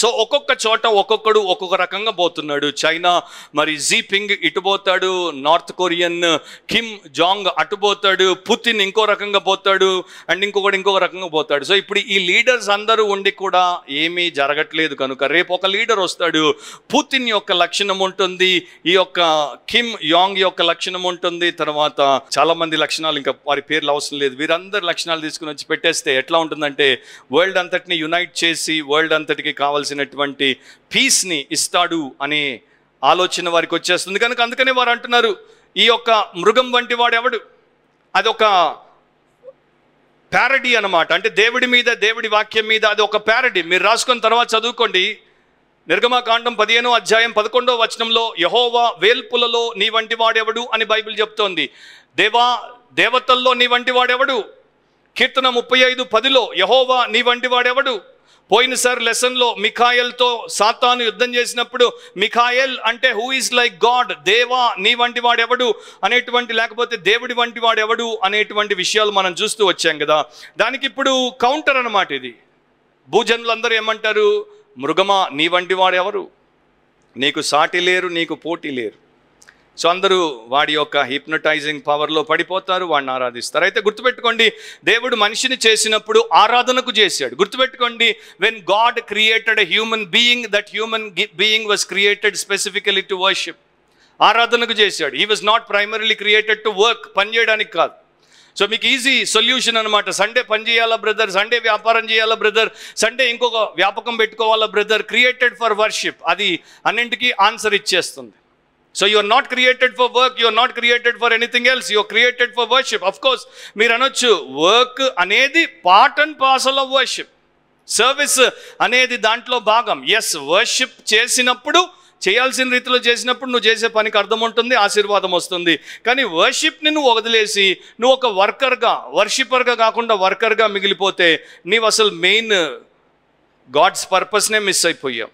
సో ఒక్కొక్క చోట ఒక్కొక్కడు ఒక్కొక్క రకంగా పోతున్నాడు చైనా మరి జీపింగ్ ఇటు పోతాడు నార్త్ కొరియన్ కిమ్ జాంగ్ అటు పోతాడు పుతిన్ ఇంకో రకంగా పోతాడు అండ్ ఇంకొకటి ఇంకొక రకంగా పోతాడు సో ఇప్పుడు ఈ లీడర్స్ అందరూ ఉండి కూడా ఏమీ జరగట్లేదు కనుక రేపు ఒక లీడర్ వస్తాడు పుతిన్ యొక్క లక్షణం ఉంటుంది ఈ యొక్క కిమ్ యాంగ్ యొక్క లక్షణం ఉంటుంది తర్వాత చాలా మంది లక్షణాలు ఇంకా వారి పేర్లు అవసరం లేదు వీరందరి లక్షణాలు తీసుకుని వచ్చి పెట్టేస్తే ఎట్లా ఉంటుందంటే వరల్డ్ అంతటిని యునైట్ చేసి వరల్డ్ అంతటికి కావాలి కావలసినటువంటి పీస్ని ఇస్తాడు అనే ఆలోచన వారికి వచ్చేస్తుంది కనుక అందుకనే వారు అంటున్నారు ఈ యొక్క మృగం వంటి వాడు ఎవడు అది ఒక ప్యారడీ అనమాట అంటే దేవుడి మీద దేవుడి వాక్యం మీద అది ఒక ప్యారడీ మీరు రాసుకున్న తర్వాత చదువుకోండి నిర్గమాకాండం పదిహేనో అధ్యాయం పదకొండో వచనంలో యహోవా వేల్పులలో నీ వంటి వాడెవడు అని బైబిల్ చెప్తోంది దేవా దేవతల్లో నీ వంటి వాడెవడు కీర్తన ముప్పై ఐదు పదిలో యహోవా నీ వంటి వాడెవడు పోయినసారి లెసన్లో మిఖాయల్తో సాతాను యుద్ధం చేసినప్పుడు మిఖాయల్ అంటే హూ ఈజ్ లైక్ గాడ్ దేవా నీ వంటి వాడెవడు అనేటువంటి లేకపోతే దేవుడి వంటి వాడెవడు అనేటువంటి విషయాలు మనం చూస్తూ వచ్చాం కదా దానికి ఇప్పుడు కౌంటర్ అనమాట ఇది భూజనులందరూ ఏమంటారు మృగమా నీ వంటి వాడెవరు నీకు సాటి లేరు నీకు పోటీ లేరు సో అందరూ వాడి యొక్క హిప్నటైజింగ్ పవర్లో పడిపోతారు వాడిని ఆరాధిస్తారు అయితే గుర్తుపెట్టుకోండి దేవుడు మనిషిని చేసినప్పుడు ఆరాధనకు చేశాడు గుర్తుపెట్టుకోండి when God created a human being that human being was created specifically to worship ఆరాధనకు చేశాడు ఈ was not primarily created to work పని చేయడానికి కాదు సో మీకు ఈజీ సొల్యూషన్ అనమాట సండే పని చేయాలా బ్రదర్ సండే వ్యాపారం చేయాలా బ్రదర్ సండే ఇంకొక వ్యాపకం పెట్టుకోవాలా బ్రదర్ క్రియేటెడ్ ఫర్ వర్షిప్ అది అన్నింటికీ ఆన్సర్ ఇచ్చేస్తుంది so you are not created for work you are not created for anything else you are created for worship of course మీరు అనొచ్చు వర్క్ అనేది part and parcel of worship service అనేది దాంట్లో భాగం yes worship చేసినప్పుడు చేయాల్సిన రీతిలో చేసినప్పుడు నువ్వు చేసే పనికి అర్థం ఉంటుంది ఆశీర్వాదం వస్తుంది కానీ వర్షిప్ని నువ్వు వదిలేసి నువ్వు ఒక వర్కర్గా వర్షిపర్గా కాకుండా వర్కర్గా మిగిలిపోతే నీవు అసలు మెయిన్ గాడ్స్ పర్పస్నే మిస్ అయిపోయావు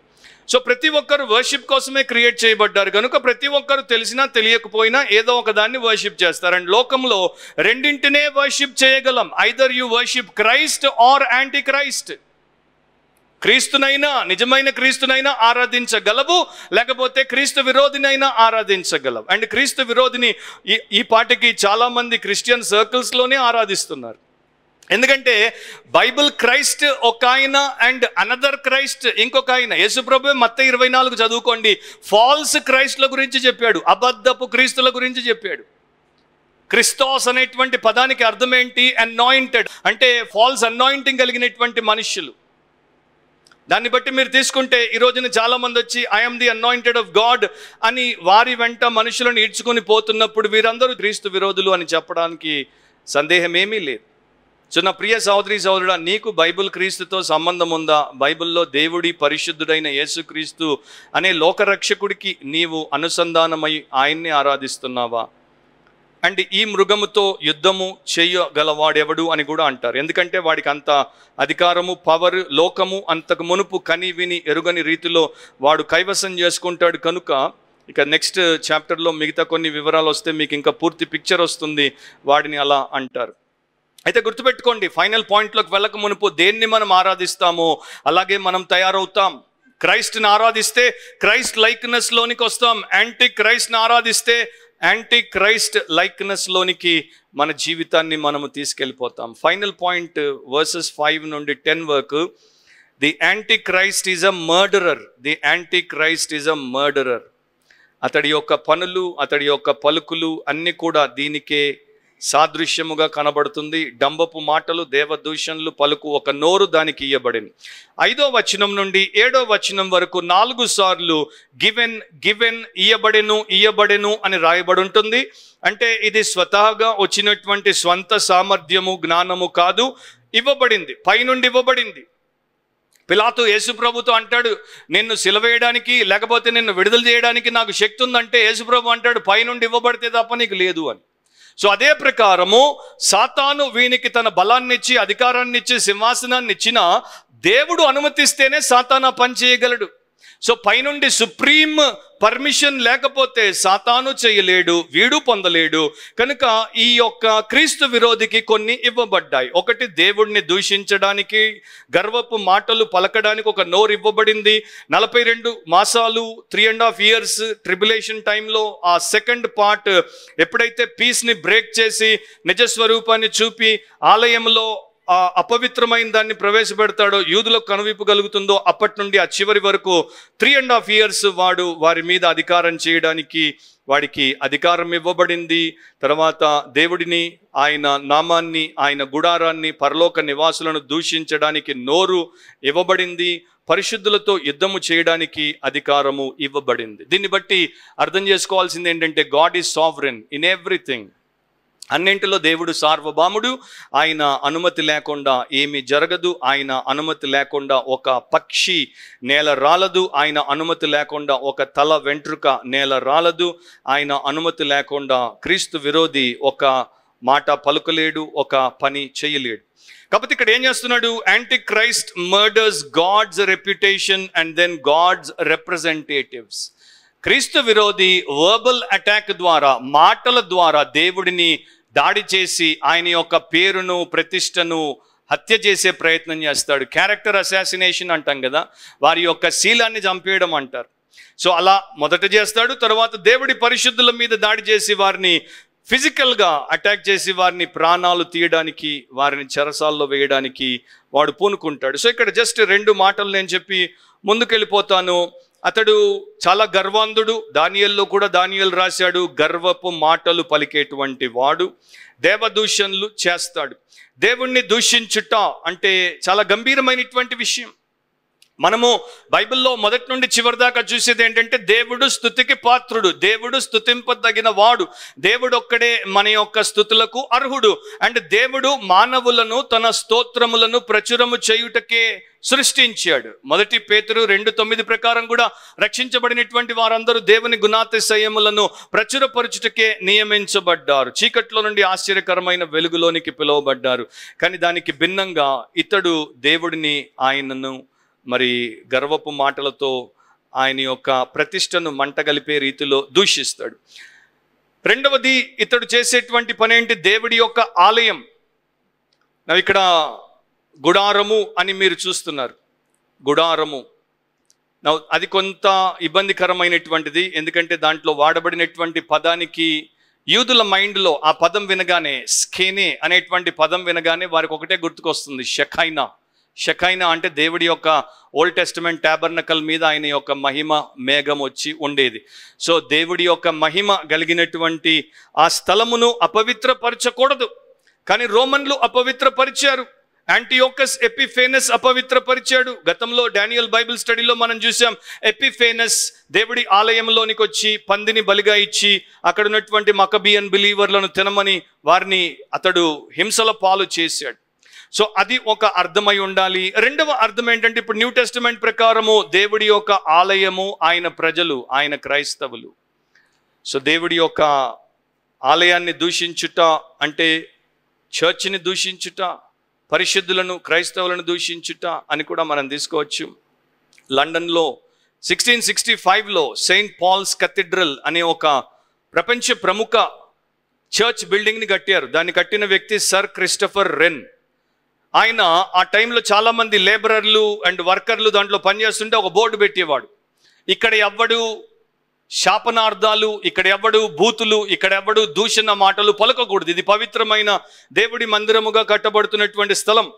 సో ప్రతి ఒక్కరు వర్షిప్ కోసమే క్రియేట్ చేయబడ్డారు కనుక ప్రతి ఒక్కరు తెలిసినా తెలియకపోయినా ఏదో ఒక దాన్ని వర్షిప్ చేస్తారు అండ్ లోకంలో రెండింటినే వర్షిప్ చేయగలం either you worship Christ or Antichrist క్రీస్తునైనా నిజమైన క్రీస్తునైనా ఆరాధించగలవు లేకపోతే క్రీస్తు విరోధినైనా ఆరాధించగలవు అండ్ క్రీస్తు విరోధిని ఈ ఈ పాటికి చాలామంది క్రిస్టియన్ సర్కిల్స్లోనే ఆరాధిస్తున్నారు ఎందుకంటే బైబిల్ క్రైస్ట్ ఒక ఆయన అండ్ అనదర్ క్రైస్ట్ ఇంకొక ఆయన యేసుప్రభు మత్త ఇరవై నాలుగు చదువుకోండి ఫాల్స్ క్రైస్ట్ల గురించి చెప్పాడు అబద్ధపు క్రీస్తుల గురించి చెప్పాడు క్రిస్తోస్ అనేటువంటి పదానికి అర్థం ఏంటి అంటే ఫాల్స్ అన్నాయింటింగ్ కలిగినటువంటి మనుషులు దాన్ని బట్టి మీరు తీసుకుంటే ఈ రోజున చాలామంది వచ్చి I'm the anointed of God అని వారి వెంట మనుషులను ఈడ్చుకొని పోతున్నప్పుడు వీరందరూ క్రీస్తు విరోధులు అని చెప్పడానికి సందేహం ఏమీ లేదు సో నా ప్రియ సహోదరి సహోదరుడా నీకు బైబిల్ క్రీస్తుతో సంబంధం ఉందా బైబిల్లో దేవుడి పరిశుద్ధుడైన యేసుక్రీస్తు అనే లోకరక్షకుడికి నీవు అనుసంధానమై ఆయన్ని ఆరాధిస్తున్నావా అండ్ ఈ మృగముతో యుద్ధము చేయగలవాడెవడు అని కూడా అంటారు ఎందుకంటే వాడికి అంత అధికారము పవర్ లోకము అంతకు మునుపు కని విని ఎరుగని రీతిలో వాడు కైవసం చేసుకుంటాడు కనుక ఇక నెక్స్ట్ చాప్టర్లో మిగతా కొన్ని వివరాలు వస్తే మీకు ఇంకా పూర్తి పిక్చర్ వస్తుంది వాడిని అలా అంటారు అయితే గుర్తుపెట్టుకోండి ఫైనల్ పాయింట్లోకి వెళ్ళక మునుపు దేన్ని మనం ఆరాధిస్తామో అలాగే మనం తయారవుతాం క్రైస్ట్ని ఆరాధిస్తే క్రైస్ట్ లైక్నెస్లోనికి వస్తాం యాంటీ క్రైస్ట్ని ఆరాధిస్తే యాంటీ క్రైస్ట్ లైక్నెస్లోనికి మన జీవితాన్ని మనము తీసుకెళ్ళిపోతాం ఫైనల్ పాయింట్ వర్సెస్ ఫైవ్ నుండి టెన్ వరకు the Antichrist is a murderer the Antichrist is a murderer అతడి యొక్క పనులు అతడి యొక్క పలుకులు అన్నీ కూడా దీనికే సాదృశ్యముగా కనబడుతుంది డంబపు మాటలు దేవదూషణలు పలుకు ఒక నోరు దానికి ఇయ్యబడింది ఐదో వచనం నుండి ఏడో వచనం వరకు నాలుగు సార్లు గివెన్ గివెన్ ఇయ్యబడెను ఇయ్యబడెను అని రాయబడి ఉంటుంది అంటే ఇది స్వతహాగా వచ్చినటువంటి స్వంత సామర్థ్యము జ్ఞానము కాదు ఇవ్వబడింది పైనుండి ఇవ్వబడింది పిలాతు యేసుప్రభుతో అంటాడు నిన్ను సిలవేయడానికి లేకపోతే నిన్ను విడుదల చేయడానికి నాకు శక్తి ఉందంటే యేసుప్రభు అంటాడు పైనుండి ఇవ్వబడితే తప్ప నీకు లేదు అని సో అదే ప్రకారము సాతాను వీనికి తన బలాన్ని ఇచ్చి అధికారాన్ని ఇచ్చి సింహాసనాన్ని ఇచ్చిన దేవుడు అనుమతిస్తేనే సాతాన పని చేయగలడు సో పైనుండి సుప్రీం పర్మిషన్ లేకపోతే సాతాను చేయలేడు వీడు పొందలేడు కనుక ఈ యొక్క క్రీస్తు విరోధికి కొన్ని ఇవ్వబడ్డాయి ఒకటి దేవుణ్ణి దూషించడానికి గర్వపు మాటలు పలకడానికి ఒక నోరు ఇవ్వబడింది నలభై రెండు మాసాలు three and half years tribulation టైంలో ఆ సెకండ్ పార్ట్ ఎప్పుడైతే పీస్ని బ్రేక్ చేసి నిజస్వరూపాన్ని చూపి ఆలయంలో ఆ అపవిత్రమైన దాన్ని ప్రవేశపెడతాడో యూదులకు కనువిప్పు కలుగుతుందో అప్పటి నుండి ఆ చివరి వరకు త్రీ అండ్ హాఫ్ ఇయర్స్ వాడు వారి మీద అధికారం చేయడానికి వాడికి అధికారం ఇవ్వబడింది తర్వాత దేవుడిని ఆయన నామాన్ని ఆయన గుడారాన్ని పరలోక నివాసులను దూషించడానికి నోరు ఇవ్వబడింది పరిశుద్ధులతో యుద్ధము చేయడానికి అధికారము ఇవ్వబడింది దీన్ని బట్టి అర్థం చేసుకోవాల్సింది ఏంటంటే God is sovereign in everything అన్నింటిలో దేవుడు సార్వభౌముడు ఆయన అనుమతి లేకుండా ఏమీ జరగదు ఆయన అనుమతి లేకుండా ఒక పక్షి నేల రాలదు ఆయన అనుమతి లేకుండా ఒక తల వెంట్రుక నేల రాలదు ఆయన అనుమతి లేకుండా క్రీస్తు విరోధి ఒక మాట పలుకలేడు ఒక పని చేయలేడు కాబట్టి ఇక్కడ ఏం చేస్తున్నాడు Antichrist murders God's reputation and then God's representatives క్రీస్తు విరోధి వర్బల్ అటాక్ ద్వారా మాటల ద్వారా దేవుడిని దాడి చేసి ఆయన యొక్క పేరును ప్రతిష్టను హత్య చేసే ప్రయత్నం చేస్తాడు క్యారెక్టర్ అసాసినేషన్ అంటాం కదా వారి యొక్క శీలాన్ని చంపేయడం అంటారు సో అలా మొదట చేస్తాడు తర్వాత దేవుడి పరిశుద్ధుల మీద దాడి చేసి వారిని ఫిజికల్గా అటాక్ చేసి వారిని ప్రాణాలు తీయడానికి వారిని చెరసాల్లో వేయడానికి వాడు పూనుకుంటాడు సో ఇక్కడ జస్ట్ రెండు మాటలు నేను చెప్పి ముందుకెళ్ళిపోతాను అతడు చాలా గర్వాంధుడు దానియల్లో కూడా దానియలు రాశాడు గర్వపు మాటలు పలికేటువంటి వాడు దేవదూషణలు చేస్తాడు దేవుణ్ణి దూషించుట అంటే చాలా గంభీరమైనటువంటి విషయం మనము బైబిల్లో మొదటి నుండి చివరి దాకా చూసేది ఏంటంటే దేవుడు స్థుతికి పాత్రుడు దేవుడు స్థుతింపదగిన వాడు దేవుడు ఒక్కడే మన యొక్క స్థుతులకు అర్హుడు అండ్ దేవుడు మానవులను తన స్తోత్రములను ప్రచురము చేయుటకే సృష్టించాడు మొదటి పేతురు రెండు తొమ్మిది ప్రకారం కూడా రక్షించబడినటువంటి వారందరూ దేవుని గుణాతిశయములను ప్రచురపరచుటకే నియమించబడ్డారు చీకట్లో నుండి ఆశ్చర్యకరమైన వెలుగులోనికి పిలువబడ్డారు కానీ దానికి భిన్నంగా ఇతడు దేవుడిని ఆయనను మరి గర్వపు మాటలతో ఆయన యొక్క ప్రతిష్టను మంటగలిపే రీతిలో దూషిస్తాడు రెండవది ఇతడు చేసేటువంటి పని ఏంటి దేవుడి యొక్క ఆలయం ఇక్కడ గుడారము అని మీరు చూస్తున్నారు గుడారము అది కొంత ఇబ్బందికరమైనటువంటిది ఎందుకంటే దాంట్లో వాడబడినటువంటి పదానికి యూదుల మైండ్లో ఆ పదం వినగానే స్కేనే అనేటువంటి పదం వినగానే వారికి ఒకటే గుర్తుకొస్తుంది షఖైనా షకైన అంటే దేవుడి యొక్క ఓల్డ్ టెస్టిమెంట్ ట్యాబర్నకల్ మీద ఆయన యొక్క మహిమ మేఘం వచ్చి ఉండేది సో దేవుడి యొక్క మహిమ కలిగినటువంటి ఆ స్థలమును అపవిత్రపరచకూడదు కానీ రోమన్లు అపవిత్రపరిచారు యాంటీయోకస్ ఎపిఫేనస్ అపవిత్రపరిచాడు గతంలో డానియల్ బైబిల్ స్టడీలో మనం చూసాం ఎపిఫేనస్ దేవుడి ఆలయంలోనికి వచ్చి పందిని బలిగా ఇచ్చి అక్కడ ఉన్నటువంటి మకబియన్ బిలీవర్లను తినమని వారిని అతడు హింసల పాలు చేశాడు సో అది ఒక అర్థమై ఉండాలి రెండవ అర్థం ఏంటంటే ఇప్పుడు న్యూ టెస్టిమెంట్ ప్రకారము దేవుడి యొక్క ఆలయము ఆయన ప్రజలు ఆయన క్రైస్తవులు సో దేవుడి యొక్క ఆలయాన్ని దూషించుట అంటే చర్చిని దూషించుట పరిశుద్ధులను క్రైస్తవులను దూషించుట అని కూడా మనం తీసుకోవచ్చు లండన్లో సిక్స్టీన్ సిక్స్టీ ఫైవ్లో సెయింట్ పాల్స్ కథీడ్రల్ అనే ఒక ప్రపంచ ప్రముఖ చర్చ్ బిల్డింగ్ని కట్టారు దాన్ని కట్టిన వ్యక్తి సర్ క్రిస్టఫర్ రెన్ ఆయన ఆ టైంలో చాలామంది లేబరర్లు అండ్ వర్కర్లు దాంట్లో పనిచేస్తుంటే ఒక బోర్డు పెట్టేవాడు ఇక్కడ ఎవ్వడు శాపనార్థాలు ఇక్కడ ఎవ్వడు బూతులు ఇక్కడ ఎవ్వడు దూషణ మాటలు పలకకూడదు ఇది పవిత్రమైన దేవుడి మందిరముగా కట్టబడుతున్నటువంటి స్థలం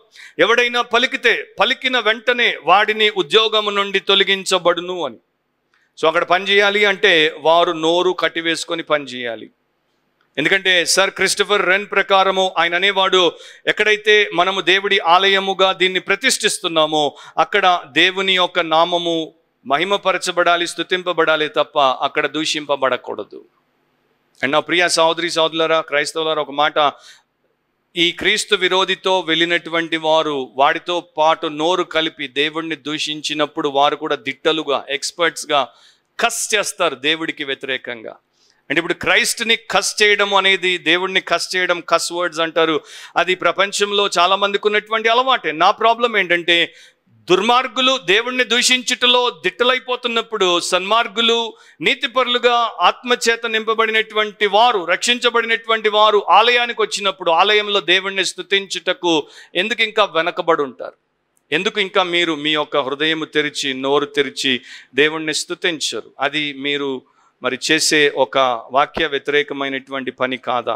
ఎవడైనా పలికితే పలికిన వెంటనే వాడిని ఉద్యోగము నుండి తొలగించబడును అని సో అక్కడ పనిచేయాలి అంటే వారు నోరు కట్టివేసుకొని పనిచేయాలి ఎందుకంటే సర్ క్రిస్టఫర్ రెన్ ప్రకారము ఆయన అనేవాడు ఎక్కడైతే మనము దేవుడి ఆలయముగా దీన్ని ప్రతిష్ఠిస్తున్నామో అక్కడ దేవుని యొక్క నామము మహిమపరచబడాలి స్థుతింపబడాలి తప్ప అక్కడ దూషింపబడకూడదు అండ్ నా ప్రియ సహోదరి సహోదరులరా క్రైస్తవులరా ఒక మాట ఈ క్రీస్తు విరోధితో వెళ్ళినటువంటి వారు వాడితో పాటు నోరు కలిపి దేవుణ్ణి దూషించినప్పుడు వారు కూడా దిట్టలుగా ఎక్స్పర్ట్స్గా కస్ చేస్తారు దేవుడికి వ్యతిరేకంగా అంటే ఇప్పుడు క్రైస్ట్ని కస్ చేయడం అనేది దేవుడిని కస్ చేయడం కస్ వర్డ్స్ అంటారు అది ప్రపంచంలో చాలామందికి ఉన్నటువంటి అలవాటే నా ప్రాబ్లం ఏంటంటే దుర్మార్గులు దేవుణ్ణి దూషించుటలో దిట్టలైపోతున్నప్పుడు సన్మార్గులు నీతిపరులుగా ఆత్మచేత నింపబడినటువంటి వారు రక్షించబడినటువంటి వారు ఆలయానికి వచ్చినప్పుడు ఆలయంలో దేవుణ్ణి స్థుతించుటకు ఎందుకు ఇంకా వెనకబడి ఉంటారు ఎందుకు ఇంకా మీరు మీ యొక్క హృదయం తెరిచి నోరు తెరిచి దేవుణ్ణి స్థుతించరు అది మీరు మరి చేసే ఒక వాక్య వ్యతిరేకమైనటువంటి పని కాదా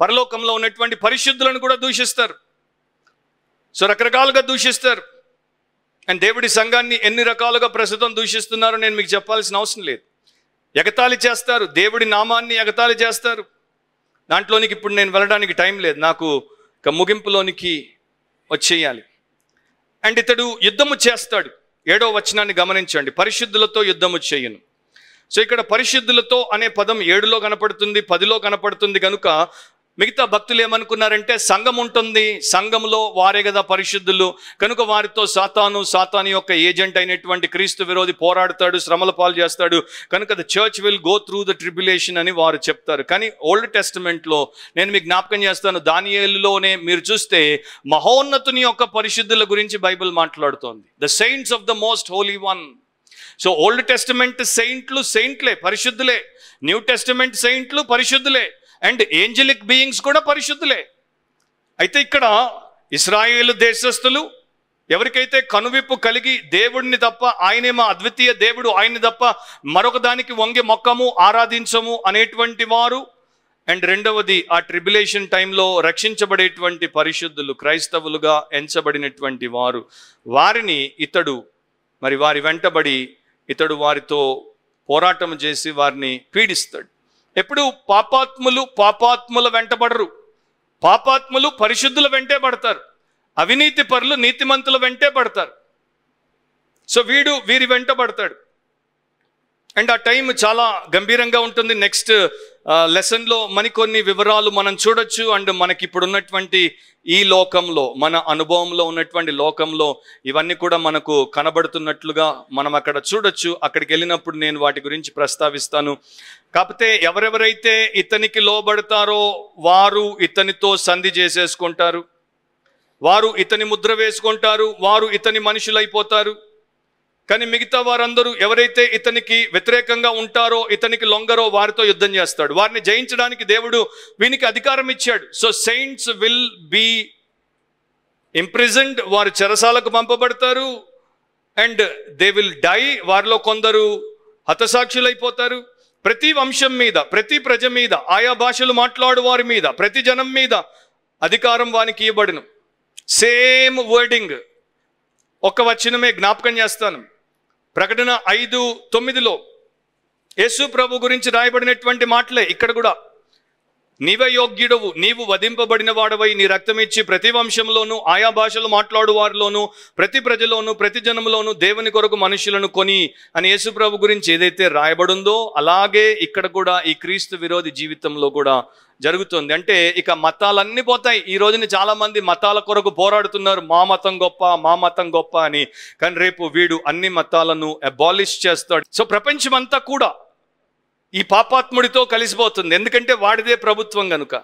పరలోకంలో ఉన్నటువంటి పరిశుద్ధులను కూడా దూషిస్తారు సో రకరకాలుగా దూషిస్తారు అండ్ దేవుడి సంఘాన్ని ఎన్ని రకాలుగా ప్రస్తుతం దూషిస్తున్నారో నేను మీకు చెప్పాల్సిన అవసరం లేదు ఎగతాళి చేస్తారు దేవుడి నామాన్ని ఎగతాళి చేస్తారు దాంట్లోనికి ఇప్పుడు నేను వెళ్ళడానికి టైం లేదు నాకు ఇక ముగింపులోనికి వచ్చేయాలి అండ్ ఇతడు యుద్ధము చేస్తాడు ఏడో వచనాన్ని గమనించండి పరిశుద్ధులతో యుద్ధము చేయను సో ఇక్కడ పరిశుద్ధులతో అనే పదం ఏడులో కనపడుతుంది పదిలో కనపడుతుంది కనుక మిగతా భక్తులు ఏమనుకున్నారంటే సంఘం ఉంటుంది సంఘంలో వారే కదా పరిశుద్ధులు కనుక వారితో సాతాను సాతాను యొక్క ఏజెంట్ అయినటువంటి క్రీస్తు విరోధి పోరాడతాడు శ్రమల పాలు చేస్తాడు కనుక the church will go through the tribulation అని వారు చెప్తారు కానీ ఓల్డ్ టెస్టిమెంట్లో నేను మీకు జ్ఞాపకం చేస్తాను దానియేలులోనే మీరు చూస్తే మహోన్నతుని యొక్క పరిశుద్ధుల గురించి బైబిల్ మాట్లాడుతోంది the saints of the most holy one so Old Testament సెయింట్లు సెయింట్లే పరిశుద్ధులే న్యూ టెస్టిమెంట్ సెయింట్లు పరిశుద్ధులే అండ్ ఏంజలిక్ బీయింగ్స్ కూడా పరిశుద్ధులే అయితే ఇక్కడ ఇస్రాయేల్ దేశస్థులు ఎవరికైతే కనువిప్పు కలిగి దేవుడిని తప్ప ఆయనేమో అద్వితీయ దేవుడు ఆయన్ని తప్ప మరొక దానికి వంగి మొక్కము ఆరాధించము అనేటువంటి వారు అండ్ రెండవది ఆ ట్రిబులేషన్ టైంలో రక్షించబడేటువంటి పరిశుద్ధులు క్రైస్తవులుగా ఎంచబడినటువంటి వారు వారిని ఇతడు మరి వారి వెంటబడి ఇతడు వారితో పోరాటం చేసి వారిని పీడిస్తాడు ఎప్పుడు పాపాత్ములు పాపాత్ముల వెంటబడరు పాపాత్ములు పరిశుద్ధుల వెంటే పడతారు అవినీతి పరులు నీతిమంతుల వెంటే పడతారు సో వీడు వీరి వెంట పడతాడు అండ్ ఆ టైం చాలా గంభీరంగా ఉంటుంది నెక్స్ట్ లెసన్లో మరికొన్ని వివరాలు మనం చూడొచ్చు అండ్ మనకి ఇప్పుడు ఉన్నటువంటి ఈ లోకంలో మన అనుభవంలో ఉన్నటువంటి లోకంలో ఇవన్నీ కూడా మనకు కనబడుతున్నట్లుగా మనం అక్కడ చూడొచ్చు అక్కడికి వెళ్ళినప్పుడు నేను వాటి గురించి ప్రస్తావిస్తాను కాకపోతే ఎవరెవరైతే ఇతనికి లోబడతారో వారు ఇతనితో సంధి చేసేసుకుంటారు వారు ఇతని ముద్ర వేసుకుంటారు వారు ఇతని మనుషులైపోతారు కానీ మిగతా వారందరూ ఎవరైతే ఇతనికి వ్యతిరేకంగా ఉంటారో ఇతనికి లొంగరో వారితో యుద్ధం చేస్తాడు వారిని జయించడానికి దేవుడు వీనికి అధికారం ఇచ్చాడు so saints will be imprisoned వారు చెరసాలకు పంపబడతారు అండ్ దే విల్ డై వారిలో కొందరు హతసాక్షులైపోతారు ప్రతి వంశం మీద ప్రతి ప్రజ మీద ఆయా భాషలు మాట్లాడు వారి మీద ప్రతి జనం మీద అధికారం వానికి ఇవ్వబడును సేమ్ వర్డింగ్ ఒక్క వచనమే జ్ఞాపకం చేస్తాను ప్రకటన ఐదు తొమ్మిదిలో యేసు ప్రభు గురించి రాయబడినటువంటి మాటలే ఇక్కడ కూడా నీవ యోగ్యుడవు నీవు వధింపబడిన వాడవై నీ రక్తమిచ్చి ప్రతి వంశంలోనూ ఆయా భాషలు మాట్లాడు వారిలోనూ ప్రతి ప్రజలోనూ ప్రతి జనంలోనూ దేవుని కొరకు మనుషులను కొని అని యేసుప్రభు గురించి ఏదైతే రాయబడుందో అలాగే ఇక్కడ కూడా ఈ క్రీస్తు విరోధి జీవితంలో కూడా జరుగుతుంది అంటే ఇక మతాలన్నీ పోతాయి ఈ రోజున మంది మతాల కొరకు పోరాడుతున్నారు మా మతం గొప్ప మా మతం గొప్ప అని కానీ రేపు వీడు అన్ని మతాలను అబాలిష్ చేస్తాడు సో ప్రపంచమంతా కూడా ఈ పాపాత్ముడితో కలిసిపోతుంది ఎందుకంటే వాడిదే ప్రభుత్వం కనుక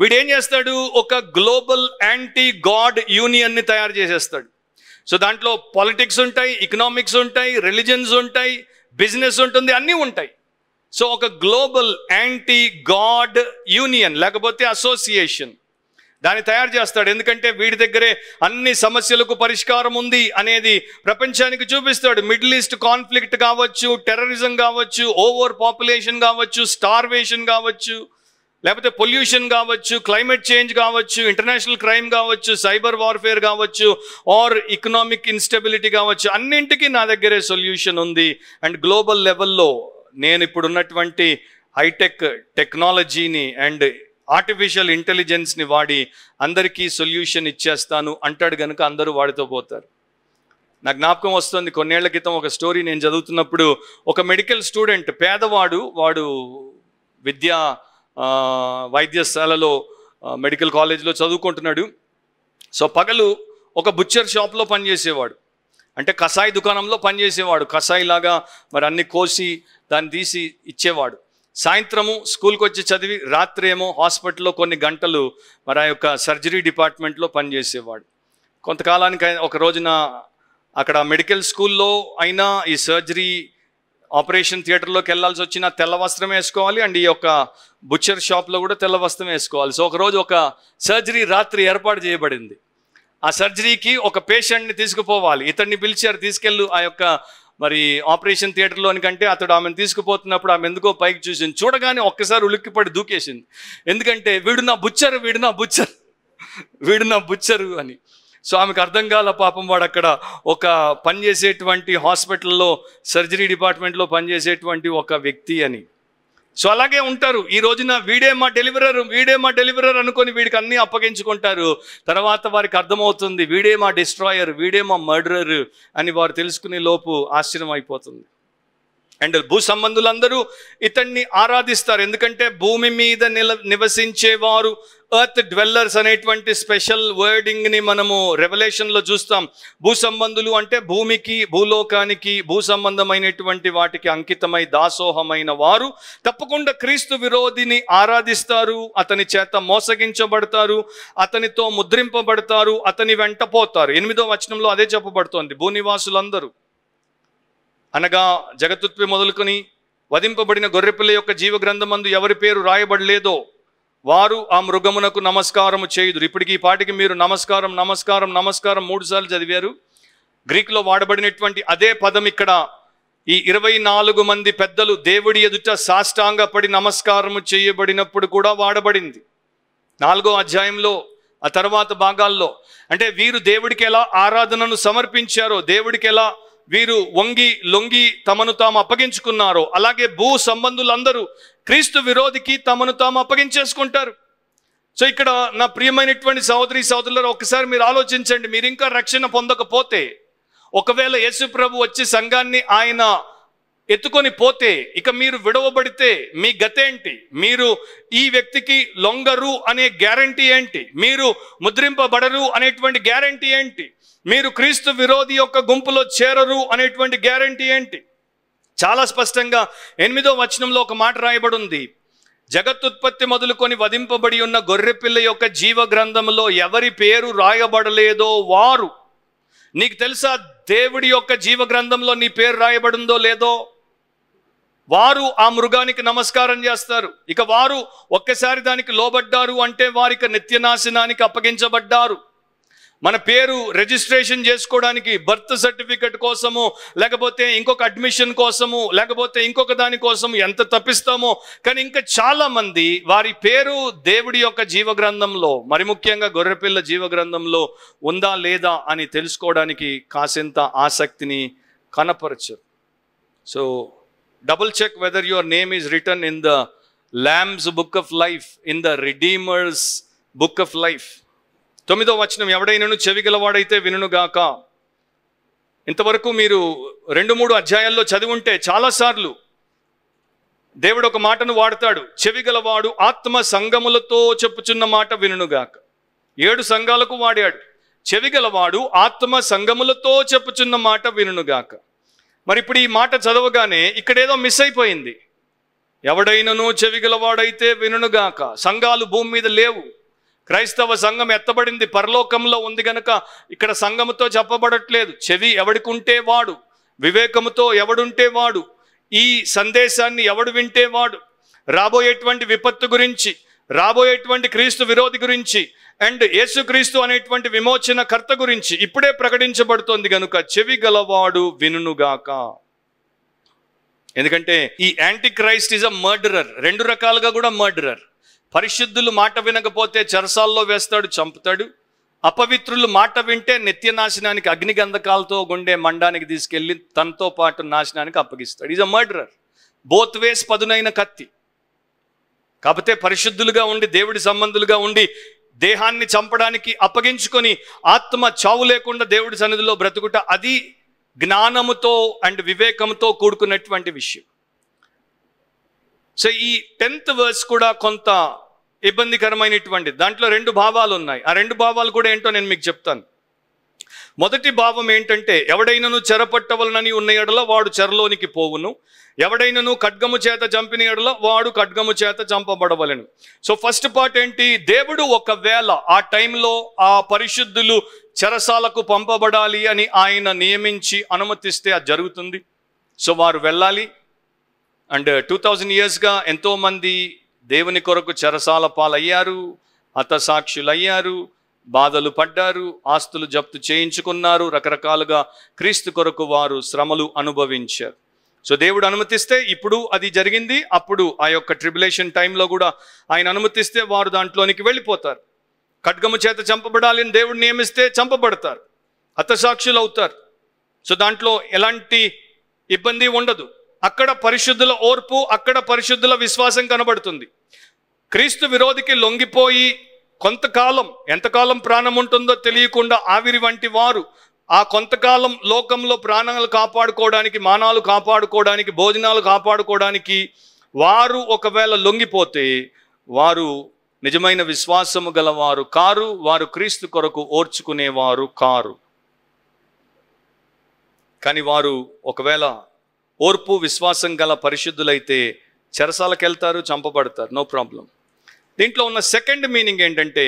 వీడేం చేస్తాడు ఒక గ్లోబల్ యాంటీ గాడ్ యూనియన్ని తయారు చేసేస్తాడు సో దాంట్లో పాలిటిక్స్ ఉంటాయి ఇకనామిక్స్ ఉంటాయి రిలీజన్స్ ఉంటాయి బిజినెస్ ఉంటుంది అన్నీ ఉంటాయి సో ఒక గ్లోబల్ యాంటీ గాడ్ యూనియన్ లేకపోతే అసోసియేషన్ దాన్ని తయారు చేస్తాడు ఎందుకంటే వీడి దగ్గరే అన్ని సమస్యలకు పరిష్కారం ఉంది అనేది ప్రపంచానికి చూపిస్తాడు మిడిల్ ఈస్ట్ కాన్ఫ్లిక్ట్ కావచ్చు టెర్రరిజం కావచ్చు ఓవర్ పాపులేషన్ కావచ్చు స్టార్వేషన్ కావచ్చు లేకపోతే పొల్యూషన్ కావచ్చు క్లైమేట్ చేంజ్ కావచ్చు ఇంటర్నేషనల్ క్రైమ్ కావచ్చు సైబర్ వార్ఫేర్ కావచ్చు ఆర్ ఇకనామిక్ ఇన్స్టెబిలిటీ కావచ్చు అన్నింటికి నా దగ్గరే సొల్యూషన్ ఉంది అండ్ గ్లోబల్ లెవెల్లో నేను ఇప్పుడు ఉన్నటువంటి హైటెక్ టెక్నాలజీని అండ్ ఆర్టిఫిషియల్ ఇంటెలిజెన్స్ని వాడి అందరికీ సొల్యూషన్ ఇచ్చేస్తాను అంటాడు కనుక అందరూ వాడితో పోతారు నా జ్ఞాపకం వస్తుంది కొన్నేళ్ల క్రితం ఒక స్టోరీ నేను చదువుతున్నప్పుడు ఒక మెడికల్ స్టూడెంట్ పేదవాడు వాడు విద్యా వైద్యశాలలో మెడికల్ కాలేజ్లో చదువుకుంటున్నాడు సో పగలు ఒక బుచ్చర్ షాప్లో పనిచేసేవాడు అంటే కషాయి దుకాణంలో పనిచేసేవాడు కషాయిలాగా మరి అన్ని కోసి దాన్ని తీసి ఇచ్చేవాడు సాయంత్రము స్కూల్కి వచ్చి చదివి రాత్రి ఏమో హాస్పిటల్లో కొన్ని గంటలు మరి ఆ యొక్క సర్జరీ డిపార్ట్మెంట్లో పనిచేసేవాడు కొంతకాలానికి ఒక రోజున అక్కడ మెడికల్ స్కూల్లో అయినా ఈ సర్జరీ ఆపరేషన్ థియేటర్లోకి వెళ్ళాల్సి వచ్చిన తెల్ల వస్త్రం వేసుకోవాలి అండ్ ఈ యొక్క బుచ్చర్ షాప్లో కూడా తెల్ల వస్త్రం వేసుకోవాలి సో ఒకరోజు ఒక సర్జరీ రాత్రి ఏర్పాటు చేయబడింది ఆ సర్జరీకి ఒక పేషెంట్ని తీసుకుపోవాలి ఇతన్ని పిలిచారు తీసుకెళ్ళు ఆ యొక్క మరి ఆపరేషన్ థియేటర్లోని కంటే అతడు ఆమెను తీసుకుపోతున్నప్పుడు ఆమె ఎందుకో పైకి చూసింది చూడగానే ఒక్కసారి ఉలిక్కిపడి దూకేసింది ఎందుకంటే వీడు నా బుచ్చరు వీడు నా బుచ్చరు వీడు నా బుచ్చరు అని సో ఆమెకు అర్థం కాల పాపం వాడు అక్కడ ఒక పనిచేసేటువంటి హాస్పిటల్లో సర్జరీ డిపార్ట్మెంట్లో పనిచేసేటువంటి ఒక వ్యక్తి అని సో అలాగే ఉంటారు ఈ రోజున వీడే మా డెలివరర్ వీడే మా డెలివరర్ అనుకొని వీడికి అన్నీ అప్పగించుకుంటారు తర్వాత వారికి అర్థమవుతుంది వీడే మా డిస్ట్రాయర్ వీడే మా మర్డరర్ అని వారు తెలుసుకునే లోపు ఆశ్చర్యం అయిపోతుంది అండ్ భూ సంబంధులందరూ ఇతన్ని ఆరాధిస్తారు ఎందుకంటే భూమి మీద నిల నివసించేవారు ఎర్త్ డ్వెల్లర్స్ అనేటువంటి స్పెషల్ వర్డింగ్ని మనము రెవలేషన్లో చూస్తాం భూ సంబంధులు అంటే భూమికి భూలోకానికి భూ సంబంధమైనటువంటి వాటికి అంకితమై దాసోహమైన వారు తప్పకుండా క్రీస్తు విరోధిని ఆరాధిస్తారు అతని చేత మోసగించబడతారు అతనితో ముద్రింపబడతారు అతని వెంట పోతారు ఎనిమిదో వచనంలో అదే చెప్పబడుతోంది భూనివాసులందరూ అనగా జగతుత్వి మొదలుకొని వధింపబడిన గొర్రెపిల్ల యొక్క జీవ గ్రంథమందు ఎవరి పేరు రాయబడలేదో వారు ఆ మృగమునకు నమస్కారం చేయుదురు ఇప్పటికి ఈ పాటికి మీరు నమస్కారం నమస్కారం నమస్కారం మూడుసార్లు చదివారు గ్రీక్లో వాడబడినటువంటి అదే పదం ఇక్కడ ఈ ఇరవై నాలుగు మంది పెద్దలు దేవుడి ఎదుట సాష్టాంగపడి నమస్కారము చేయబడినప్పుడు కూడా వాడబడింది నాలుగో అధ్యాయంలో ఆ తర్వాత భాగాల్లో అంటే వీరు దేవుడికి ఎలా ఆరాధనను సమర్పించారో దేవుడికి ఎలా వీరు వంగి లొంగి తమను తాము అప్పగించుకున్నారు అలాగే భూ సంబంధులందరూ క్రీస్తు విరోధికి తమను తాము అప్పగించేసుకుంటారు సో ఇక్కడ నా ప్రియమైనటువంటి సహోదరి సహోదరులు ఒకసారి మీరు ఆలోచించండి మీరు ఇంకా రక్షణ పొందకపోతే ఒకవేళ యేసు ప్రభు వచ్చి సంఘాన్ని ఆయన ఎత్తుకొని పోతే ఇక మీరు విడవబడితే మీ గతేంటి మీరు ఈ వ్యక్తికి లొంగరు అనే గ్యారంటీ ఏంటి మీరు ముద్రింపబడరు అనేటువంటి గ్యారంటీ ఏంటి మీరు క్రీస్తు విరోధి యొక్క గుంపులో చేరరు అనేటువంటి గ్యారంటీ ఏంటి చాలా స్పష్టంగా ఎనిమిదో వచనంలో ఒక మాట రాయబడి ఉంది జగత్తుత్పత్తి మొదలుకొని వధింపబడి ఉన్న గొర్రెపిల్ల యొక్క జీవ గ్రంథంలో ఎవరి పేరు రాయబడలేదో వారు నీకు తెలుసా దేవుడి యొక్క జీవ గ్రంథంలో నీ పేరు రాయబడిందో లేదో వారు ఆ మృగానికి నమస్కారం చేస్తారు ఇక వారు ఒక్కసారి దానికి లోబడ్డారు అంటే వారికి నిత్యనాశనానికి అప్పగించబడ్డారు మన పేరు రిజిస్ట్రేషన్ చేసుకోవడానికి బర్త్ సర్టిఫికెట్ కోసము లేకపోతే ఇంకొక అడ్మిషన్ కోసము లేకపోతే ఇంకొక దాని కోసం ఎంత తప్పిస్తామో కానీ ఇంకా చాలామంది వారి పేరు దేవుడి యొక్క జీవగ్రంథంలో మరి ముఖ్యంగా గొర్రెపిల్ల జీవగ్రంథంలో ఉందా లేదా అని తెలుసుకోవడానికి కాసింత ఆసక్తిని కనపరచరు so double check whether your name is written in the lamb's book of life in the redeemer's book of life తొమ్మిదో వచనం ఎవడైనను చెవి గలవాడైతే వినుగాక ఇంతవరకు మీరు రెండు మూడు అధ్యాయాల్లో చదివి ఉంటే చాలాసార్లు దేవుడు ఒక మాటను వాడతాడు చెవి గలవాడు ఆత్మ సంగములతో చెప్పుచున్న మాట వినుగాక ఏడు సంఘాలకు వాడాడు చెవి గలవాడు ఆత్మ సంఘములతో చెప్పుచున్న మాట వినుగాక మరి ఇప్పుడు ఈ మాట చదవగానే ఇక్కడేదో మిస్ అయిపోయింది ఎవడైనను చెవిగలవాడైతే వినుగాక సంఘాలు భూమి మీద లేవు క్రైస్తవ సంఘం ఎత్తబడింది పరలోకంలో ఉంది గనక ఇక్కడ సంఘముతో చెప్పబడట్లేదు చెవి ఎవడికుంటే వాడు వివేకముతో ఎవడుంటే వాడు ఈ సందేశాన్ని ఎవడు వింటే వాడు రాబోయేటువంటి విపత్తు గురించి రాబోయేటువంటి క్రీస్తు విరోధి గురించి అండ్ యేసుక్రీస్తు అనేటువంటి విమోచన కర్త గురించి ఇప్పుడే ప్రకటించబడుతోంది కనుక చెవి గలవాడు వినుగాక ఎందుకంటే ఈ Antichrist is a murderer రెండు రకాలుగా కూడా మర్డరర్ పరిశుద్ధులు మాట వినకపోతే చెరసాల్లో వేస్తాడు చంపుతాడు అపవిత్రులు మాట వింటే నిత్య నాశనానికి అగ్నిగంధకాలతో గుండె మండానికి తీసుకెళ్ళి తనతో పాటు నాశనానికి అప్పగిస్తాడు is a murderer both ways పదునైన కత్తి కాకపోతే పరిశుద్ధులుగా ఉండి దేవుడి సంబంధులుగా ఉండి దేహాన్ని చంపడానికి అప్పగించుకొని ఆత్మ చావు లేకుండా దేవుడి సన్నిధిలో బ్రతుకుట అది జ్ఞానముతో అండ్ వివేకంతో కూడుకున్నటువంటి విషయం సో ఈ టెన్త్ వర్స్ కూడా కొంత ఇబ్బందికరమైనటువంటి దాంట్లో రెండు భావాలు ఉన్నాయి ఆ రెండు భావాలు కూడా ఏంటో నేను మీకు చెప్తాను మొదటి భావం ఏంటంటే ఎవడైనను చెరపట్టవలనని ఉన్న ఎడల వాడు చెరలోనికి పోవును ఎవడైనను ఖడ్గము చేత చంపిన ఎడల వాడు ఖడ్గము చేత చంపబడవలను సో ఫస్ట్ పార్ట్ ఏంటి దేవుడు ఒకవేళ ఆ టైంలో ఆ పరిశుద్ధులు చెరసాలకు పంపబడాలి అని ఆయన నియమించి అనుమతిస్తే అది జరుగుతుంది సో వారు వెళ్ళాలి అండ్ టూ థౌజండ్ ఇయర్స్గా ఎంతోమంది దేవుని కొరకు చెరసాల పాలయ్యారు హతసాక్షులయ్యారు బాధలు పడ్డారు ఆస్తులు జప్తు చేయించుకున్నారు రకరకాలుగా క్రీస్తు కొరకు వారు శ్రమలు అనుభవించారు సో దేవుడు అనుమతిస్తే ఇప్పుడు అది జరిగింది అప్పుడు ఆ యొక్క ట్రిబులేషన్ టైంలో కూడా ఆయన అనుమతిస్తే వారు దాంట్లోనికి వెళ్ళిపోతారు ఖడ్గము చేత చంపబడాలని దేవుడు నియమిస్తే చంపబడతారు హతసాక్షులు అవుతారు సో దాంట్లో ఎలాంటి ఇబ్బంది ఉండదు అక్కడ పరిశుద్ధుల ఓర్పు అక్కడ పరిశుద్ధుల విశ్వాసం కనబడుతుంది క్రీస్తు విరోధికి లొంగిపోయి కొంతకాలం ఎంతకాలం ప్రాణం ఉంటుందో తెలియకుండా ఆవిరి వంటి వారు ఆ కొంతకాలం లోకంలో ప్రాణాలు కాపాడుకోవడానికి మానాలు కాపాడుకోవడానికి భోజనాలు కాపాడుకోవడానికి వారు ఒకవేళ లొంగిపోతే వారు నిజమైన విశ్వాసము గలవారు కారు వారు క్రీస్తు కొరకు ఓర్చుకునేవారు కారు కానీ వారు ఒకవేళ ఓర్పు విశ్వాసం గల పరిశుద్ధులైతే చెరసాలకు వెళ్తారు చంపబడతారు నో ప్రాబ్లం దీంట్లో ఉన్న సెకండ్ మీనింగ్ ఏంటంటే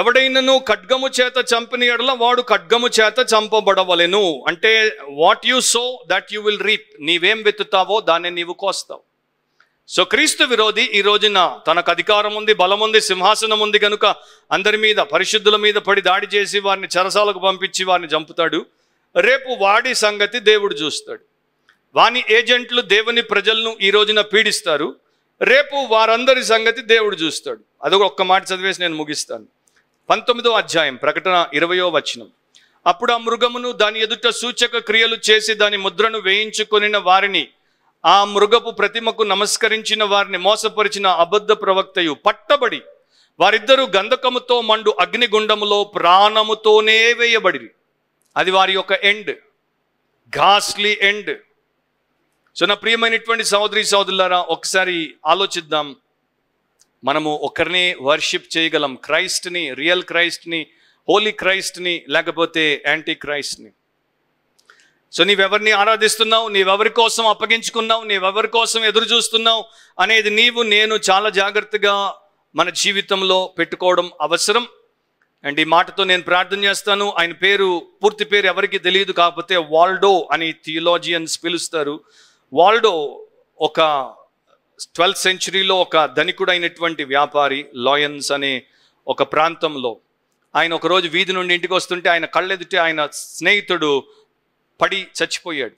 ఎవడైనను ఖడ్గము చేత చంపిన ఎడల వాడు ఖడ్గము చేత చంపబడవలెను అంటే what you sow that you will reap నీవేం వెతుతావో దాన్ని నీవు కోస్తావు సో క్రీస్తు విరోధి ఈ రోజున తనకు అధికారం ఉంది బలం ఉంది సింహాసనం ఉంది కనుక అందరి మీద పరిశుద్ధుల మీద పడి దాడి చేసి వారిని చెరసాలకు పంపించి వారిని చంపుతాడు రేపు వాడి సంగతి దేవుడు చూస్తాడు వాని ఏజెంట్లు దేవుని ప్రజలను ఈ రోజున పీడిస్తారు రేపు వారందరి సంగతి దేవుడు చూస్తాడు అదొక ఒక్క మాట చదివేసి నేను ముగిస్తాను పంతొమ్మిదో అధ్యాయం ప్రకటన ఇరవయో వచనం అప్పుడు ఆ మృగమును దాని ఎదుట సూచక క్రియలు చేసి దాని ముద్రను వేయించుకొనిన వారిని ఆ మృగపు ప్రతిమకు నమస్కరించిన వారిని మోసపరిచిన అబద్ధ ప్రవక్తయు పట్టబడి వారిద్దరూ గంధకముతో మండు అగ్నిగుండములో ప్రాణముతోనే వేయబడి అది వారి యొక్క ఎండ్ ఘాస్లీ ఎండ్ సో నా ప్రియమైనటువంటి సహోదరి సహోదరులారా ఒకసారి ఆలోచిద్దాం మనము ఒకరిని వర్షిప్ చేయగలం క్రైస్ట్ని రియల్ క్రైస్ట్ని హోలీ క్రైస్ట్ని లేకపోతే యాంటీ క్రైస్ట్ని సో నీవెవరిని ఆరాధిస్తున్నావు నీవెవరి కోసం అప్పగించుకున్నావు నీవెవరి కోసం ఎదురు చూస్తున్నావు అనేది నీవు నేను చాలా జాగ్రత్తగా మన జీవితంలో పెట్టుకోవడం అవసరం అండ్ ఈ మాటతో నేను ప్రార్థన చేస్తాను ఆయన పేరు పూర్తి పేరు ఎవరికి తెలియదు కాకపోతే వాల్డో అని థియోలాజియన్స్ పిలుస్తారు వాల్డో ఒక ట్వెల్త్ సెంచరీలో ఒక ధనికుడైనటువంటి వ్యాపారి లాయన్స్ అనే ఒక ప్రాంతంలో ఆయన ఒకరోజు వీధి నుండి ఇంటికి వస్తుంటే ఆయన కళ్ళెదుటి ఆయన స్నేహితుడు పడి చచ్చిపోయాడు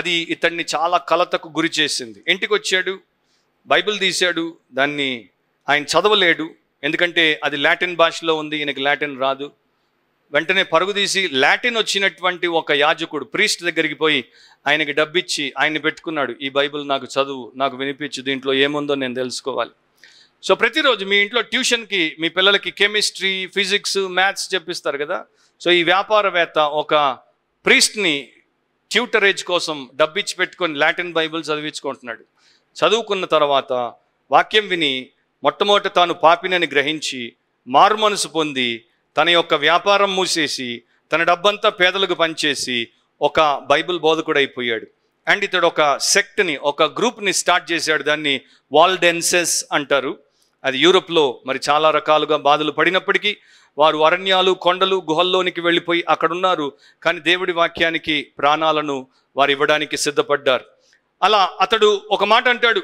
అది ఇతన్ని చాలా కలతకు గురి చేసింది ఇంటికి వచ్చాడు బైబిల్ తీశాడు దాన్ని ఆయన చదవలేడు ఎందుకంటే అది లాటిన్ భాషలో ఉంది ఈయనకి లాటిన్ రాదు వెంటనే పరుగుదీసి లాటిన్ వచ్చినటువంటి ఒక యాజకుడు ప్రీస్ట్ దగ్గరికి పోయి ఆయనకి డబ్బిచ్చి ఆయన్ని పెట్టుకున్నాడు ఈ బైబిల్ నాకు చదువు నాకు వినిపించి దీంట్లో ఏముందో నేను తెలుసుకోవాలి సో ప్రతిరోజు మీ ఇంట్లో ట్యూషన్కి మీ పిల్లలకి కెమిస్ట్రీ ఫిజిక్స్ మ్యాథ్స్ చెప్పిస్తారు కదా సో ఈ వ్యాపారవేత్త ఒక ప్రీస్ట్ని ట్యూటరేజ్ కోసం డబ్బిచ్చి పెట్టుకొని లాటిన్ బైబిల్ చదివించుకుంటున్నాడు చదువుకున్న తర్వాత వాక్యం విని మొట్టమొదట తాను పాపినని గ్రహించి మారుమనసు పొంది తన యొక్క వ్యాపారం మూసేసి తన డబ్బంతా పేదలకు పనిచేసి ఒక బైబిల్ బోధకుడు అయిపోయాడు అండ్ ఇతడు ఒక సెక్ట్ని ఒక గ్రూప్ని స్టార్ట్ చేశాడు దాన్ని వాల్డెన్సెస్ అంటారు అది యూరోప్లో మరి చాలా రకాలుగా బాధలు పడినప్పటికీ వారు అరణ్యాలు కొండలు గుహల్లోనికి వెళ్ళిపోయి అక్కడున్నారు కానీ దేవుడి వాక్యానికి ప్రాణాలను వారు ఇవ్వడానికి సిద్ధపడ్డారు అలా అతడు ఒక మాట అంటాడు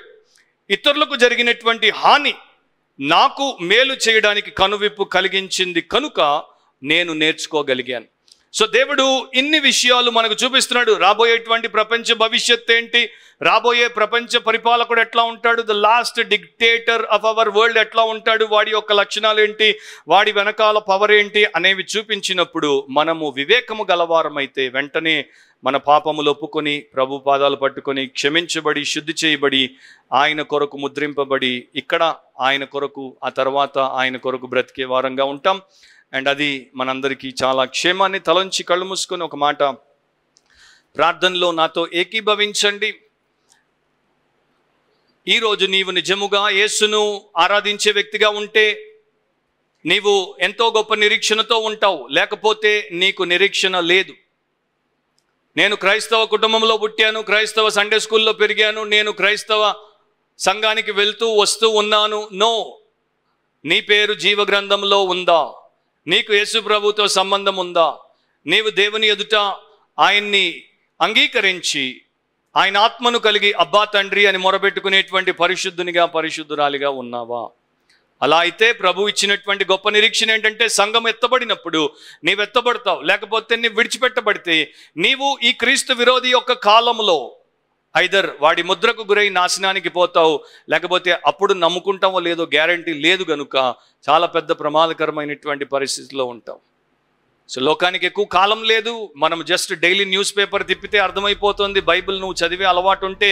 ఇతరులకు జరిగినటువంటి హాని నాకు మేలు చేయడానికి కనువిప్పు కలిగించింది కనుక నేను నేర్చుకోగలిగాను సో దేవుడు ఇన్ని విషయాలు మనకు చూపిస్తున్నాడు రాబోయేటువంటి ప్రపంచ భవిష్యత్ ఏంటి రాబోయే ప్రపంచ పరిపాలకుడు ఎట్లా ఉంటాడు the last dictator of our world ఎట్లా ఉంటాడు వాడి యొక్క లక్షణాలు ఏంటి వాడి వెనకాల పవర్ ఏంటి అనేవి చూపించినప్పుడు మనము వివేకము గలవారమైతే వెంటనే మన పాపములు ఒప్పుకొని ప్రభు పాదాలు పట్టుకొని క్షమించబడి శుద్ధి చేయబడి ఆయన కొరకు ముద్రింపబడి ఇక్కడ ఆయన కొరకు ఆ తర్వాత ఆయన కొరకు బ్రతికే వారంగా ఉంటాం అండ్ అది మనందరికీ చాలా క్షేమాన్ని తలంచి కళ్ళు మూసుకొని ఒక మాట ప్రార్థనలో నాతో ఏకీభవించండి ఈరోజు నీవు నిజముగా యేసును ఆరాధించే వ్యక్తిగా ఉంటే నీవు ఎంతో గొప్ప నిరీక్షణతో ఉంటావు లేకపోతే నీకు నిరీక్షణ లేదు నేను క్రైస్తవ కుటుంబంలో పుట్టాను క్రైస్తవ సండే స్కూల్లో పెరిగాను నేను క్రైస్తవ సంఘానికి వెళ్తూ వస్తూ ఉన్నాను నో నీ పేరు జీవ గ్రంథంలో ఉందా నీకు యేసు ప్రభుతో సంబంధం ఉందా నీవు దేవుని ఎదుట ఆయన్ని అంగీకరించి ఆయన ఆత్మను కలిగి అబ్బా తండ్రి అని మొరబెట్టుకునేటువంటి పరిశుద్ధునిగా పరిశుద్ధురాలిగా ఉన్నావా అలా అయితే ప్రభు ఇచ్చినటువంటి గొప్ప నిరీక్షణ ఏంటంటే సంఘం ఎత్తబడినప్పుడు నీవు ఎత్తబడతావు లేకపోతే నీవు విడిచిపెట్టబడితే నీవు ఈ క్రీస్తు విరోధి యొక్క కాలంలో ఐదర్ వాడి ముద్రకు గురై నాశనానికి పోతావు లేకపోతే అప్పుడు నమ్ముకుంటామో లేదో గ్యారంటీ లేదు కనుక చాలా పెద్ద ప్రమాదకరమైనటువంటి పరిస్థితిలో ఉంటాం సో లోకానికి ఎక్కువ కాలం లేదు మనం జస్ట్ డైలీ న్యూస్ పేపర్ తిప్పితే అర్థమైపోతుంది బైబిల్ నువ్వు చదివే అలవాటు ఉంటే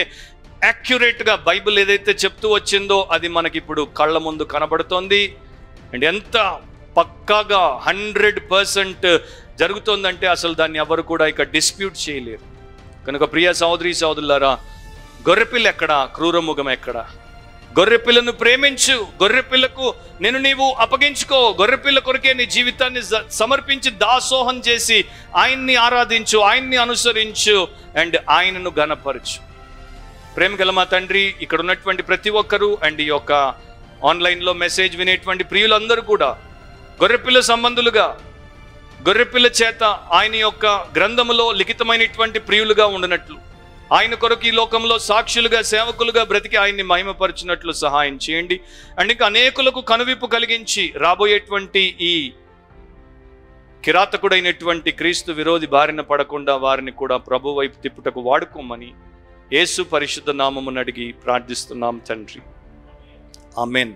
యాక్యురేట్గా బైబిల్ ఏదైతే చెప్తూ వచ్చిందో అది మనకి ఇప్పుడు కళ్ళ ముందు కనబడుతోంది అండ్ ఎంత పక్కాగా హండ్రెడ్ పర్సెంట్ జరుగుతోందంటే అసలు దాన్ని ఎవరు కూడా ఇక డిస్ప్యూట్ చేయలేరు కనుక ప్రియ సహోదరి సహోదరులారా గొర్రెపిల్ల ఎక్కడ క్రూరముఖం ఎక్కడ గొర్రెపిల్లను ప్రేమించు గొర్రెపిల్లకు నేను నీవు అప్పగించుకో గొర్రెపిల్ల కొరకే నీ జీవితాన్ని సమర్పించి దాసోహం చేసి ఆయన్ని ఆరాధించు ఆయన్ని అనుసరించు అండ్ ఆయనను గనపరచు ప్రేమ గల మా తండ్రి ఇక్కడ ఉన్నటువంటి ప్రతి ఒక్కరూ అండ్ ఈ యొక్క ఆన్లైన్లో మెసేజ్ వినేటువంటి ప్రియులందరూ కూడా గొర్రెపిల్ల సంబంధులుగా గొర్రెపిల్ల చేత ఆయన యొక్క గ్రంథములో లిఖితమైనటువంటి ప్రియులుగా ఉండనట్లు ఆయన కొరకు ఈ లోకంలో సాక్షులుగా సేవకులుగా బ్రతికి ఆయన్ని మహిమపరిచినట్లు సహాయం చేయండి అండ్ ఇంకా అనేకులకు కనువిప్పు కలిగించి రాబోయేటువంటి ఈ కిరాతకుడైనటువంటి క్రీస్తు విరోధి బారిన పడకుండా వారిని కూడా ప్రభు వైపు తిప్పుటకు వాడుకోమని యేసు పరిశుద్ధ నామమునడిగి ప్రార్థిస్తున్నాం తండ్రి ఆమెన్